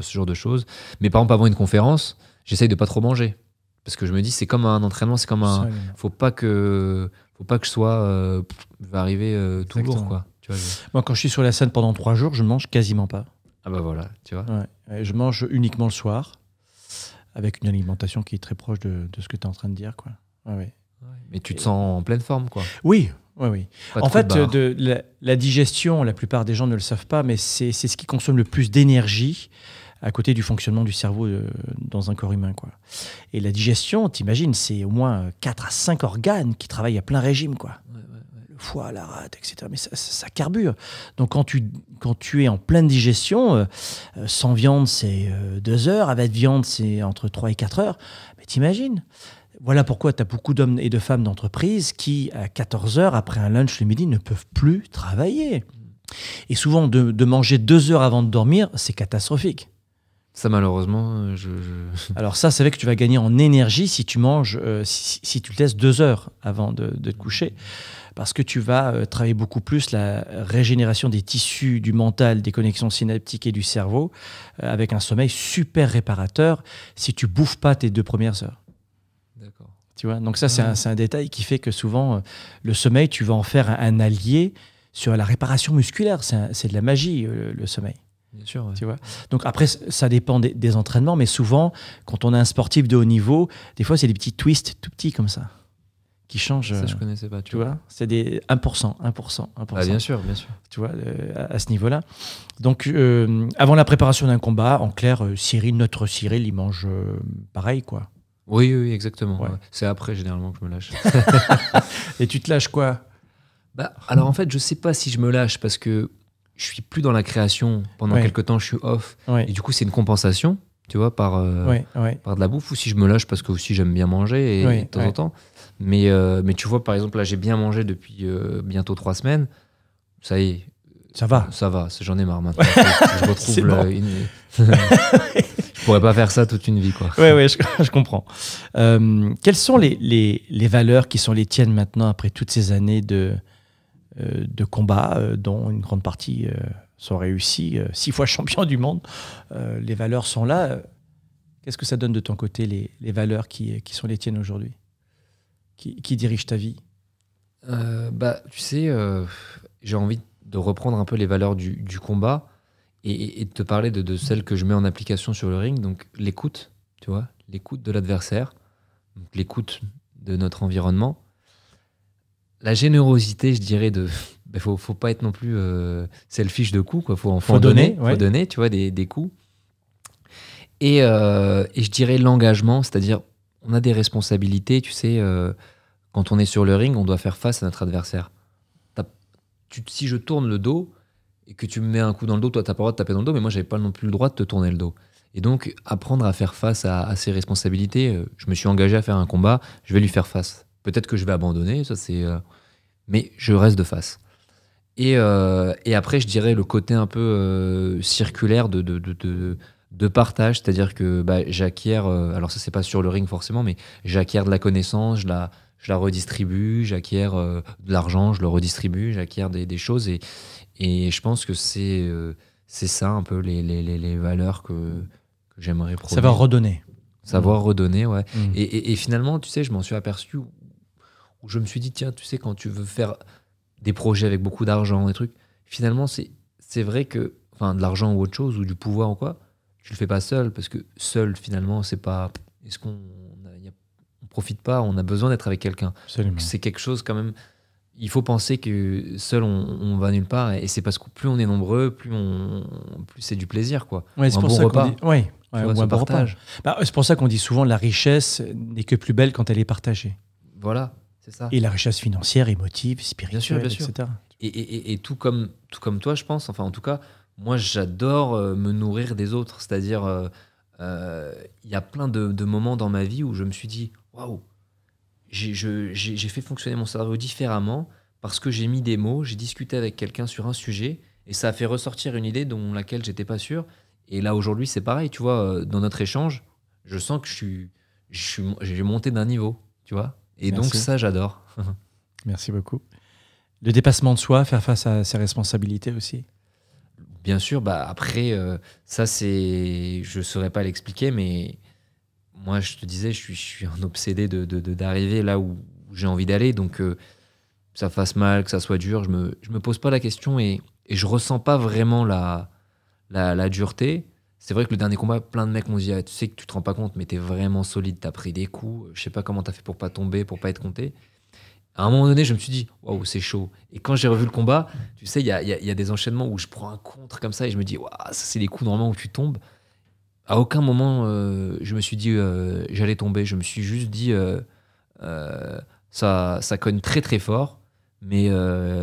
ce genre de choses. Mais par exemple, avant une conférence, j'essaye de pas trop manger. Parce que je me dis, c'est comme un entraînement, c'est comme un. Faut pas que, faut pas que je sois. arriver tout lourd, quoi. Moi, quand je suis sur la scène pendant trois jours, je mange quasiment pas. Ah bah voilà, tu vois. Je mange uniquement le soir, avec une alimentation qui est très proche de, ce que tu es en train de dire. Quoi. Mais tu te sens en pleine forme, quoi. Oui, oui, oui. en fait, de, la, digestion, la plupart des gens ne le savent pas, mais c'est ce qui consomme le plus d'énergie à côté du fonctionnement du cerveau euh, dans un corps humain. Quoi. Et la digestion, t'imagines, c'est au moins 4 à 5 organes qui travaillent à plein régime. quoi foie, la rate, etc. Mais ça, ça, carbure. Donc quand tu, quand tu es en pleine digestion, euh, euh, sans viande, c'est euh, deux heures, avec viande, c'est entre trois et quatre heures. Mais t'imagines voilà pourquoi tu as beaucoup d'hommes et de femmes d'entreprise qui, à 14 heures, après un lunch le midi, ne peuvent plus travailler. Et souvent, de manger deux heures avant de dormir, c'est catastrophique. Ça, malheureusement, euh, je. Alors, ça, c'est vrai que tu vas gagner en énergie si tu manges, euh, si, tu te laisses deux heures avant de, te coucher. Parce que tu vas euh, travailler beaucoup plus la régénération des tissus, du mental, des connexions synaptiques et du cerveau, avec un sommeil super réparateur si tu bouffes pas tes deux premières heures. D'accord. Tu vois, donc ça, c'est un, détail qui fait que souvent, le sommeil, tu vas en faire un, allié sur la réparation musculaire. C'est de la magie, le sommeil. Bien sûr. Tu vois Donc après, ça dépend des, entraînements, mais souvent, quand on a un sportif de haut niveau, des fois, c'est des petits twists tout petits comme ça qui changent. Ça, je euh, connaissais pas. Tu, vois, C'est des 1%, 1%, 1%. Ah, bien sûr, bien sûr. Tu vois, euh, à, ce niveau-là. Donc, euh, avant la préparation d'un combat, en clair, Cyril, notre Cyril, il mange pareil, quoi. Oui, oui, exactement. C'est après, généralement, que je me lâche. Et tu te lâches quoi bah, alors en fait, je sais pas si je me lâche parce que je suis plus dans la création pendant quelque quelques temps, je suis off. Et du coup, c'est une compensation, tu vois, par, euh, par de la bouffe. Ou si je me lâche parce que aussi j'aime bien manger et, de temps en temps. Mais, euh, mais tu vois, par exemple, là, j'ai bien mangé depuis euh, bientôt trois semaines. Ça y est. Ça va. Ça va, j'en ai marre maintenant. je retrouve pourrais pas faire ça toute une vie, quoi. Oui, oui, je, comprends. quelles sont les, les, les, valeurs qui sont les tiennes maintenant après toutes ces années de, euh, de combat, euh, dont une grande partie euh, sont réussies. six fois champion du monde, les valeurs sont là. Qu'est-ce que ça donne de ton côté, les, valeurs qui, qui, sont les tiennes aujourd'hui qui, qui dirigent ta vie bah, Tu sais, j'ai envie de reprendre un peu les valeurs du, combat et, de te parler de, de, celles que je mets en application sur le ring. Donc, l'écoute, tu vois, l'écoute de l'adversaire, l'écoute de notre environnement, la générosité, je dirais, de. Il ben, faut, faut pas être non plus euh, selfish de coups, quoi. Faut, faut, donner, tu vois, des, des coups. Euh, et, je dirais l'engagement, c'est-à-dire, on a des responsabilités, tu sais, euh, quand on est sur le ring, on doit faire face à notre adversaire. si je tourne le dos et que tu me mets un coup dans le dos, toi, t'as pas le droit de taper dans le dos, mais moi, j'avais pas non plus le droit de te tourner le dos. Et donc, apprendre à faire face à, à ses responsabilités, je me suis engagé à faire un combat, je vais lui faire face Peut-être que je vais abandonner, ça c'est. Euh, mais je reste de face. Euh, et, après, je dirais le côté un peu euh, circulaire de, de, partage, c'est-à-dire que bah, j'acquiers, alors ça c'est pas sur le ring forcément, mais j'acquiers de la connaissance, je la, je la redistribue, j'acquiers de l'argent, je le redistribue, j'acquiers des, choses, et, et, je pense que c'est c'est ça un peu les, les, valeurs que, j'aimerais pouvoir Savoir redonner. Savoir redonner, ouais. Mmh. et, finalement, tu sais, je m'en suis aperçu je me suis dit, tiens, tu sais, quand tu veux faire des projets avec beaucoup d'argent, des trucs, finalement, c'est vrai que, enfin, de l'argent ou autre chose, ou du pouvoir ou quoi, tu le fais pas seul, parce que seul, finalement, c'est pas. Est-ce qu'on on profite pas On a besoin d'être avec quelqu'un. C'est quelque chose, quand même. Il faut penser que seul, on, va nulle part, et c'est parce que plus on est nombreux, plus, on, plus c'est du plaisir, quoi. Ouais, bon ça ou partage. c'est pour ça qu'on dit souvent la richesse n'est que plus belle quand elle est partagée. Voilà. Et la richesse financière, émotive, spirituelle, bien sûr, etc. Et, tout, comme, tout comme toi, je pense, enfin en tout cas, moi j'adore euh, me nourrir des autres. C'est-à-dire, euh, euh, il y a plein de, moments dans ma vie où je me suis dit, waouh, j'ai fait fonctionner mon cerveau différemment parce que j'ai mis des mots, j'ai discuté avec quelqu'un sur un sujet et ça a fait ressortir une idée dont laquelle j'étais pas sûr. Et là aujourd'hui, c'est pareil, tu vois, dans notre échange, je sens que je suis, j'ai je suis, monté d'un niveau, tu vois. Et donc ça, j'adore. Merci beaucoup. Le dépassement de soi, faire face à ses responsabilités aussi Bien sûr, bah après, euh, ça c'est... Je ne saurais pas l'expliquer, mais moi je te disais, je suis, je suis un obsédé de, d'arriver là où j'ai envie d'aller. Donc euh, ça fasse mal, que ça soit dur, je me, pose pas la question et, et je ressens pas vraiment la, la dureté. C'est vrai que le dernier combat, plein de mecs m'ont dit ah, Tu sais que tu te rends pas compte, mais t'es vraiment solide, t'as pris des coups, je sais pas comment t'as fait pour pas tomber, pour pas être compté. À un moment donné, je me suis dit Waouh, c'est chaud. Et quand j'ai revu le combat, tu sais, il y a, des enchaînements où je prends un contre comme ça et je me dis Waouh, ça, c'est les coups normalement où tu tombes. À aucun moment, euh, je me suis dit euh, J'allais tomber. Je me suis juste dit euh, ça, ça cogne très très fort, mais,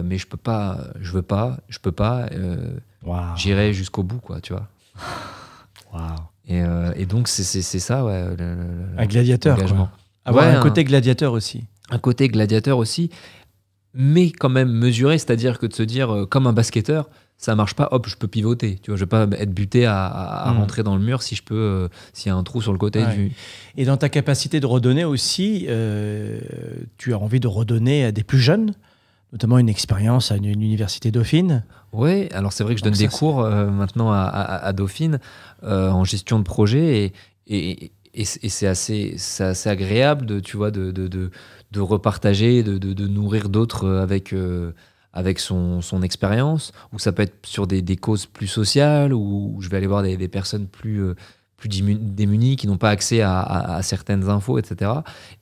mais je peux pas, je veux pas, je peux pas. J'irai jusqu'au bout, quoi, tu vois. Euh, et, donc, c'est ça, ouais. Le, un gladiateur, Avoir un, côté gladiateur aussi. Un côté gladiateur aussi, mais quand même mesuré, c'est-à-dire que de se dire, euh, comme un basketteur, ça marche pas, hop, je peux pivoter. Tu vois, je vais pas être buté à, hmm. rentrer dans le mur si je peux, euh, s'il y a un trou sur le côté Et dans ta capacité de redonner aussi, tu as envie de redonner à des plus jeunes, notamment une expérience à une, université dauphine. Oui, alors c'est vrai que je donne des cours maintenant à, à Dauphine. Euh, en gestion de projet et, c'est assez, agréable de, tu vois, de, repartager, de, nourrir d'autres avec, euh, son, expérience. Ou ça peut être sur des, causes plus sociales, ou je vais aller voir des, personnes plus, euh, démunies, qui n'ont pas accès à, certaines infos, etc.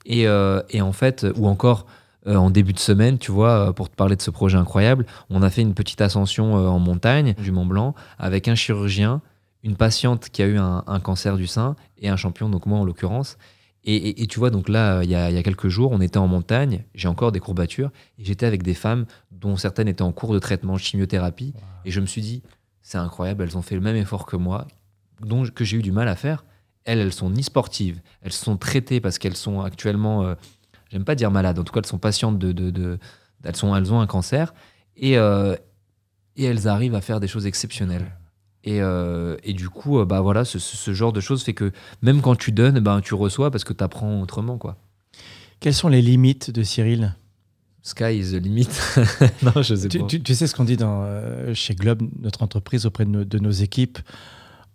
Et, en fait, ou encore. en début de semaine, tu vois, pour te parler de ce projet incroyable, on a fait une petite ascension en montagne du Mont Blanc avec un chirurgien une patiente qui a eu un, cancer du sein et un champion, donc moi en l'occurrence. Et, tu vois, donc là, il y, a, quelques jours, on était en montagne, j'ai encore des courbatures, et j'étais avec des femmes dont certaines étaient en cours de traitement, chimiothérapie, et je me suis dit, c'est incroyable, elles ont fait le même effort que moi, dont, que j'ai eu du mal à faire. Elles, elles sont ni sportives, elles sont traitées parce qu'elles sont actuellement, euh, j'aime pas dire malades, en tout cas, elles sont patientes, de, elles, ont un cancer, euh, et elles arrivent à faire des choses exceptionnelles. Euh, et, du coup, euh, bah voilà, ce, genre de choses fait que même quand tu donnes, ben, tu reçois parce que tu apprends autrement. Quoi. Quelles sont les limites de Cyril Sky is the limit. non, je sais tu, pas. Tu, sais ce qu'on dit dans, euh, chez Globe, notre entreprise, auprès de nos équipes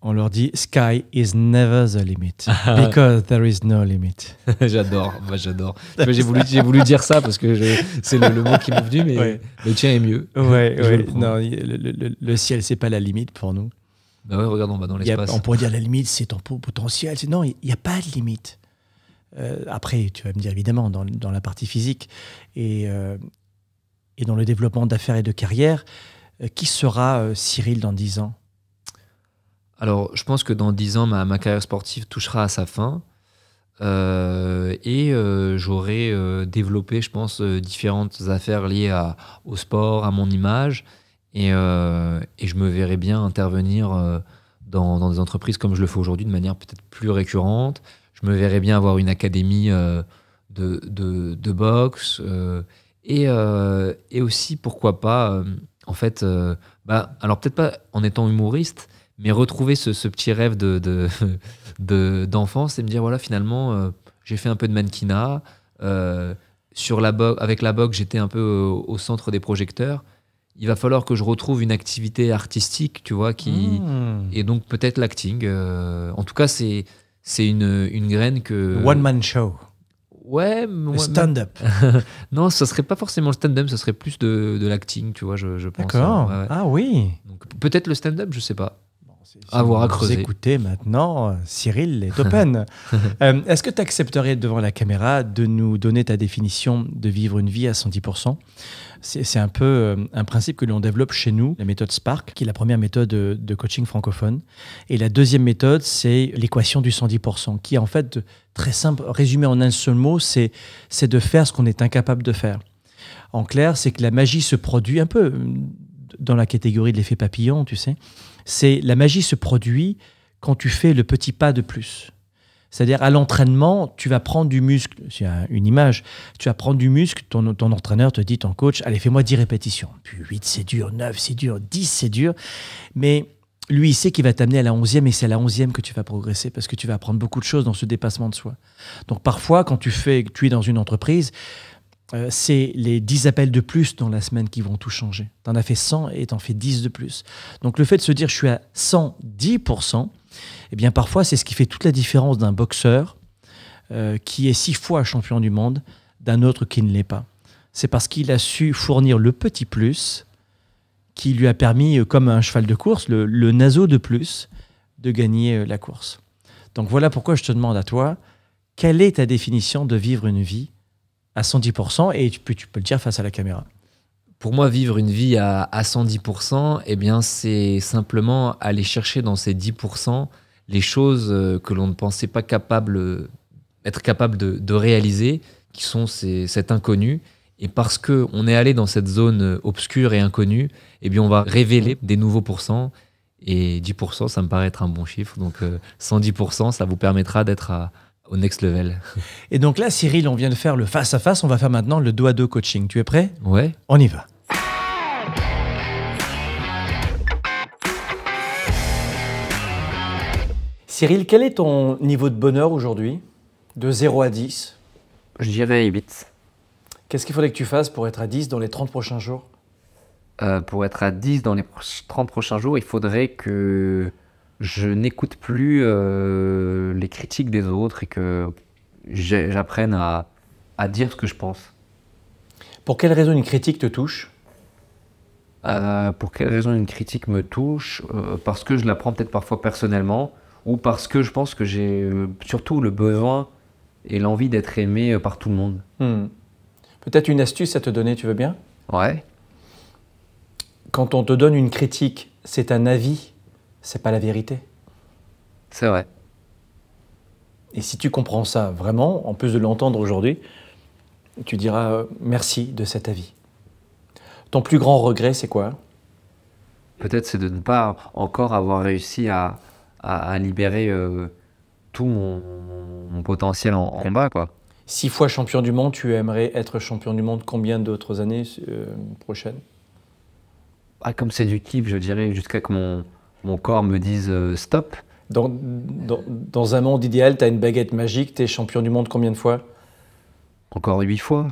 on leur dit Sky is never the limit ah. because there is no limit. j'adore, moi j'adore. j'ai voulu, j'ai voulu dire ça parce que c'est le, mot qui m'est venu, mais le tien est mieux. Ouais, Le, non, le, ciel c'est pas la limite pour nous. Ben ouais, regarde, on va dans l'espace. On pourrait dire la limite, c'est ton potentiel. Non, il n'y a pas de limite. Euh, après, tu vas me dire évidemment dans, la partie physique et, euh, et dans le développement d'affaires et de carrière, euh, qui sera Cyril dans 10 ans alors, je pense que dans 10 ans, ma, carrière sportive touchera à sa fin. Euh, et euh, j'aurai euh, développé, je pense, différentes affaires liées au sport, à mon image. Et, je me verrai bien intervenir dans, des entreprises comme je le fais aujourd'hui de manière peut-être plus récurrente. Je me verrai bien avoir une académie de, boxe. Et, aussi, pourquoi pas, en fait, bah, alors peut-être pas en étant humoriste, mais retrouver ce, petit rêve de, d'enfance et me dire voilà, finalement, euh, j'ai fait un peu de mannequinat. Euh, sur la avec la boxe, j'étais un peu euh, au, centre des projecteurs. Il va falloir que je retrouve une activité artistique, tu vois, qui. Hmm. Et donc peut-être l'acting. en tout cas, c'est, c'est une, une, graine que. One man show. Ouais. stand-up. non, ce serait pas forcément le stand-up, ce serait plus de, l'acting, tu vois, je, pense. D'accord. Ah oui. peut-être le stand-up, je sais pas avoir à creuser. Écoutez maintenant, Cyril est open. Euh, est-ce que tu accepterais devant la caméra de nous donner ta définition de vivre une vie à 110% C'est un peu euh, un principe que l'on développe chez nous, la méthode Spark, qui est la première méthode euh, de, coaching francophone. Et la deuxième méthode, c'est l'équation du 110%, qui est en fait très simple, résumée en un seul mot, c'est de faire ce qu'on est incapable de faire. En clair, c'est que la magie se produit un peu dans la catégorie de l'effet papillon, tu sais. C'est la magie se produit quand tu fais le petit pas de plus. C'est-à-dire à l'entraînement, tu vas prendre du muscle, c'est une image, tu vas prendre du muscle, ton, entraîneur te dit, ton coach, allez fais-moi 10 répétitions. Puis 8 c'est dur, 9 c'est dur, 10 c'est dur. Mais lui, il sait qu'il va t'amener à la 11e et c'est à la 11e que tu vas progresser parce que tu vas apprendre beaucoup de choses dans ce dépassement de soi. Donc parfois, quand tu, fais, tu es dans une entreprise, euh, c'est les 10 appels de plus dans la semaine qui vont tout changer. Tu en as fait 100 et tu en fais 10 de plus. Donc le fait de se dire je suis à 110%, eh bien parfois c'est ce qui fait toute la différence d'un boxeur euh, qui est 6 fois champion du monde d'un autre qui ne l'est pas. C'est parce qu'il a su fournir le petit plus qui lui a permis, euh, comme un cheval de course, le, le naseau de plus, de gagner la course. Donc voilà pourquoi je te demande à toi, quelle est ta définition de vivre une vie à 110% et tu peux, tu peux le dire face à la caméra pour moi, vivre une vie à, 110%, eh bien, c'est simplement aller chercher dans ces 10% les choses euh, que l'on ne pensait pas capable, euh, être capable de, réaliser, qui sont ces, cet inconnu. Et parce que on est allé dans cette zone euh, obscure et inconnue, eh bien, on va révéler des nouveaux pourcents. Et 10%, ça me paraît être un bon chiffre. Donc, 110%, ça vous permettra d'être à, au next level. Et donc là, Cyril, on vient de faire le face-à-face. On va faire maintenant le doigt de coaching. Tu es prêt Ouais. On y va. Cyril, quel est ton niveau de bonheur aujourd'hui De 0 à 10 Je dirais 8. Qu'est-ce qu'il faudrait que tu fasses pour être à 10 dans les 30 prochains jours euh, Pour être à 10 dans les 30 prochains jours, il faudrait que je n'écoute plus euh, les critiques des autres et que j'apprenne à, dire ce que je pense. Pour quelle raison une critique te touche euh, Pour quelle raison une critique me touche euh, Parce que je la prends peut-être parfois personnellement ou parce que je pense que j'ai surtout le besoin et l'envie d'être aimé par tout le monde. Hmm. Peut-être une astuce à te donner, tu veux bien Ouais. Quand on te donne une critique, c'est un avis c'est pas la vérité. C'est vrai. Et si tu comprends ça vraiment, en plus de l'entendre aujourd'hui, tu diras euh, merci de cet avis. Ton plus grand regret, c'est quoi Peut-être c'est de ne pas encore avoir réussi à, libérer euh, tout mon, potentiel en, combat. Quoi. Six fois champion du monde, tu aimerais être champion du monde combien d'autres années euh, prochaines ah, Comme c'est du type, je dirais, jusqu'à que mon, mon corps me dise euh, stop. Dans, un monde idéal, tu as une baguette magique, tu es champion du monde combien de fois Encore huit fois.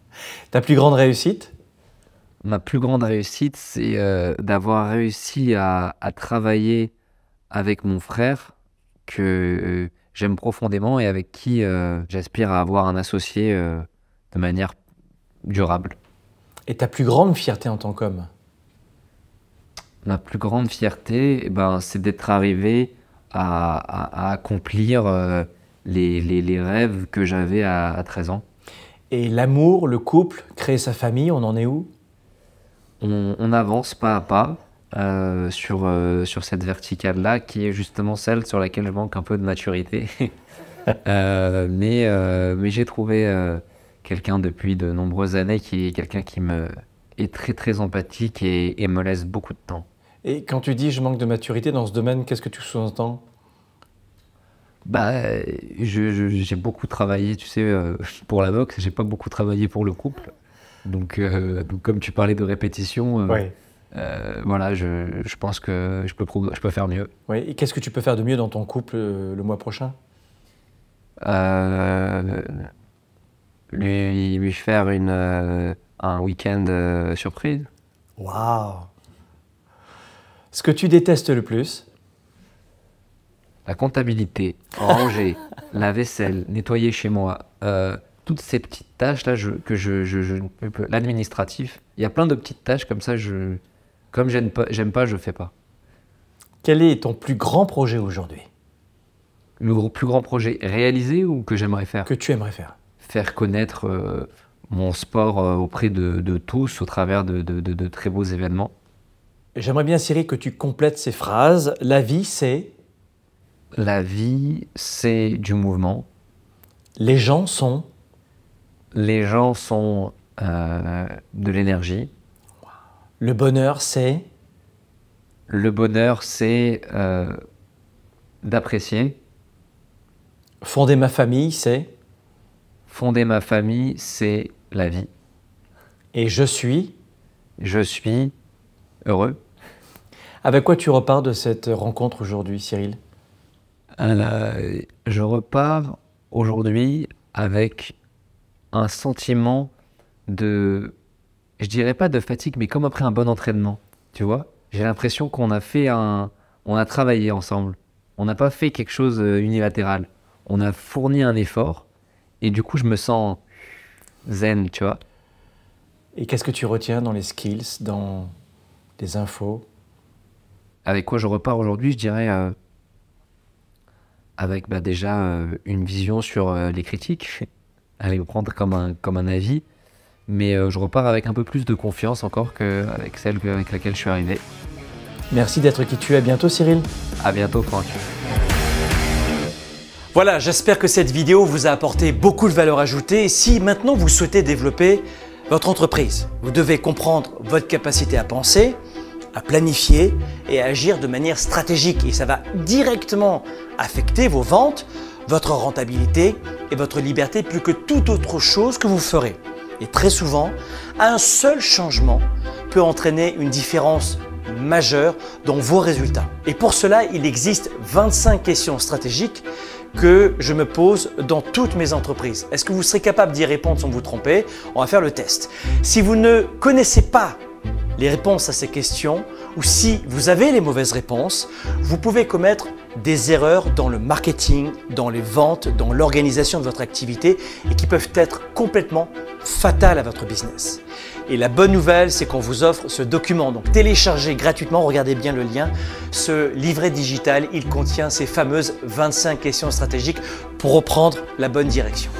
Ta plus grande réussite Ma plus grande réussite, c'est euh, d'avoir réussi à, travailler avec mon frère que euh, j'aime profondément et avec qui j'aspire à avoir un associé de manière durable. Et ta plus grande fierté en tant qu'homme ma plus grande fierté, eh ben, c'est d'être arrivé à, accomplir euh, les, rêves que j'avais à, 13 ans. Et l'amour, le couple, créer sa famille, on en est où on, avance pas à pas euh, sur, euh, sur cette verticale-là, qui est justement celle sur laquelle je manque un peu de maturité. mais mais j'ai trouvé quelqu'un depuis de nombreuses années qui est quelqu'un qui me est très très empathique et me laisse beaucoup de temps. Et quand tu dis je manque de maturité dans ce domaine, qu'est-ce que tu sous-entends bah, j'ai beaucoup travaillé, tu sais, euh, pour la boxe, j'ai pas beaucoup travaillé pour le couple. Donc, euh, comme tu parlais de répétition, euh, voilà, je, pense que je peux, je peux faire mieux. Oui. Et qu'est-ce que tu peux faire de mieux dans ton couple le mois prochain lui, faire une, un week-end surprise. Waouh ce que tu détestes le plus La comptabilité, ranger, la vaisselle, nettoyer chez moi, euh, toutes ces petites tâches-là je, que je, je, L'administratif, il y a plein de petites tâches comme ça, je, comme j'aime pas, pas, je fais pas. Quel est ton plus grand projet aujourd'hui Le plus grand projet réalisé ou que j'aimerais faire Que tu aimerais faire. Faire connaître euh, mon sport euh, auprès de, tous au travers de très beaux événements J'aimerais bien, Cyril, que tu complètes ces phrases. La vie, c'est La vie, c'est du mouvement. Les gens sont Les gens sont euh, de l'énergie. Le bonheur, c'est Le bonheur, c'est euh, d'apprécier. Fonder ma famille, c'est Fonder ma famille, c'est la vie. Et je suis Je suis heureux. Avec quoi tu repars de cette rencontre aujourd'hui, Cyril euh, Je repars aujourd'hui avec un sentiment de, je dirais pas de fatigue, mais comme après un bon entraînement, tu vois. J'ai l'impression qu'on a fait un, on a travaillé ensemble. On n'a pas fait quelque chose euh, unilatéral. On a fourni un effort et du coup, je me sens zen, tu vois. Et qu'est-ce que tu retiens dans les skills, dans des infos. Avec quoi je repars aujourd'hui, je dirais euh, avec bah, déjà euh, une vision sur euh, les critiques, à les prendre comme un, comme un avis, mais je repars avec un peu plus de confiance encore qu'avec celle avec laquelle je suis arrivé. Merci d'être qui tu es. À bientôt, Cyril. À bientôt, Franck. Voilà, j'espère que cette vidéo vous a apporté beaucoup de valeur ajoutée. Si maintenant vous souhaitez développer votre entreprise, vous devez comprendre votre capacité à penser, à planifier et à agir de manière stratégique. Et ça va directement affecter vos ventes, votre rentabilité et votre liberté plus que toute autre chose que vous ferez. Et très souvent, un seul changement peut entraîner une différence majeure dans vos résultats. Et pour cela, il existe 25 questions stratégiques que je me pose dans toutes mes entreprises. Est-ce que vous serez capable d'y répondre sans vous tromper On va faire le test. Si vous ne connaissez pas les réponses à ces questions ou si vous avez les mauvaises réponses, vous pouvez commettre des erreurs dans le marketing, dans les ventes, dans l'organisation de votre activité et qui peuvent être complètement fatales à votre business. Et la bonne nouvelle, c'est qu'on vous offre ce document. Donc téléchargez gratuitement, regardez bien le lien. Ce livret digital, il contient ces fameuses 25 questions stratégiques pour reprendre la bonne direction.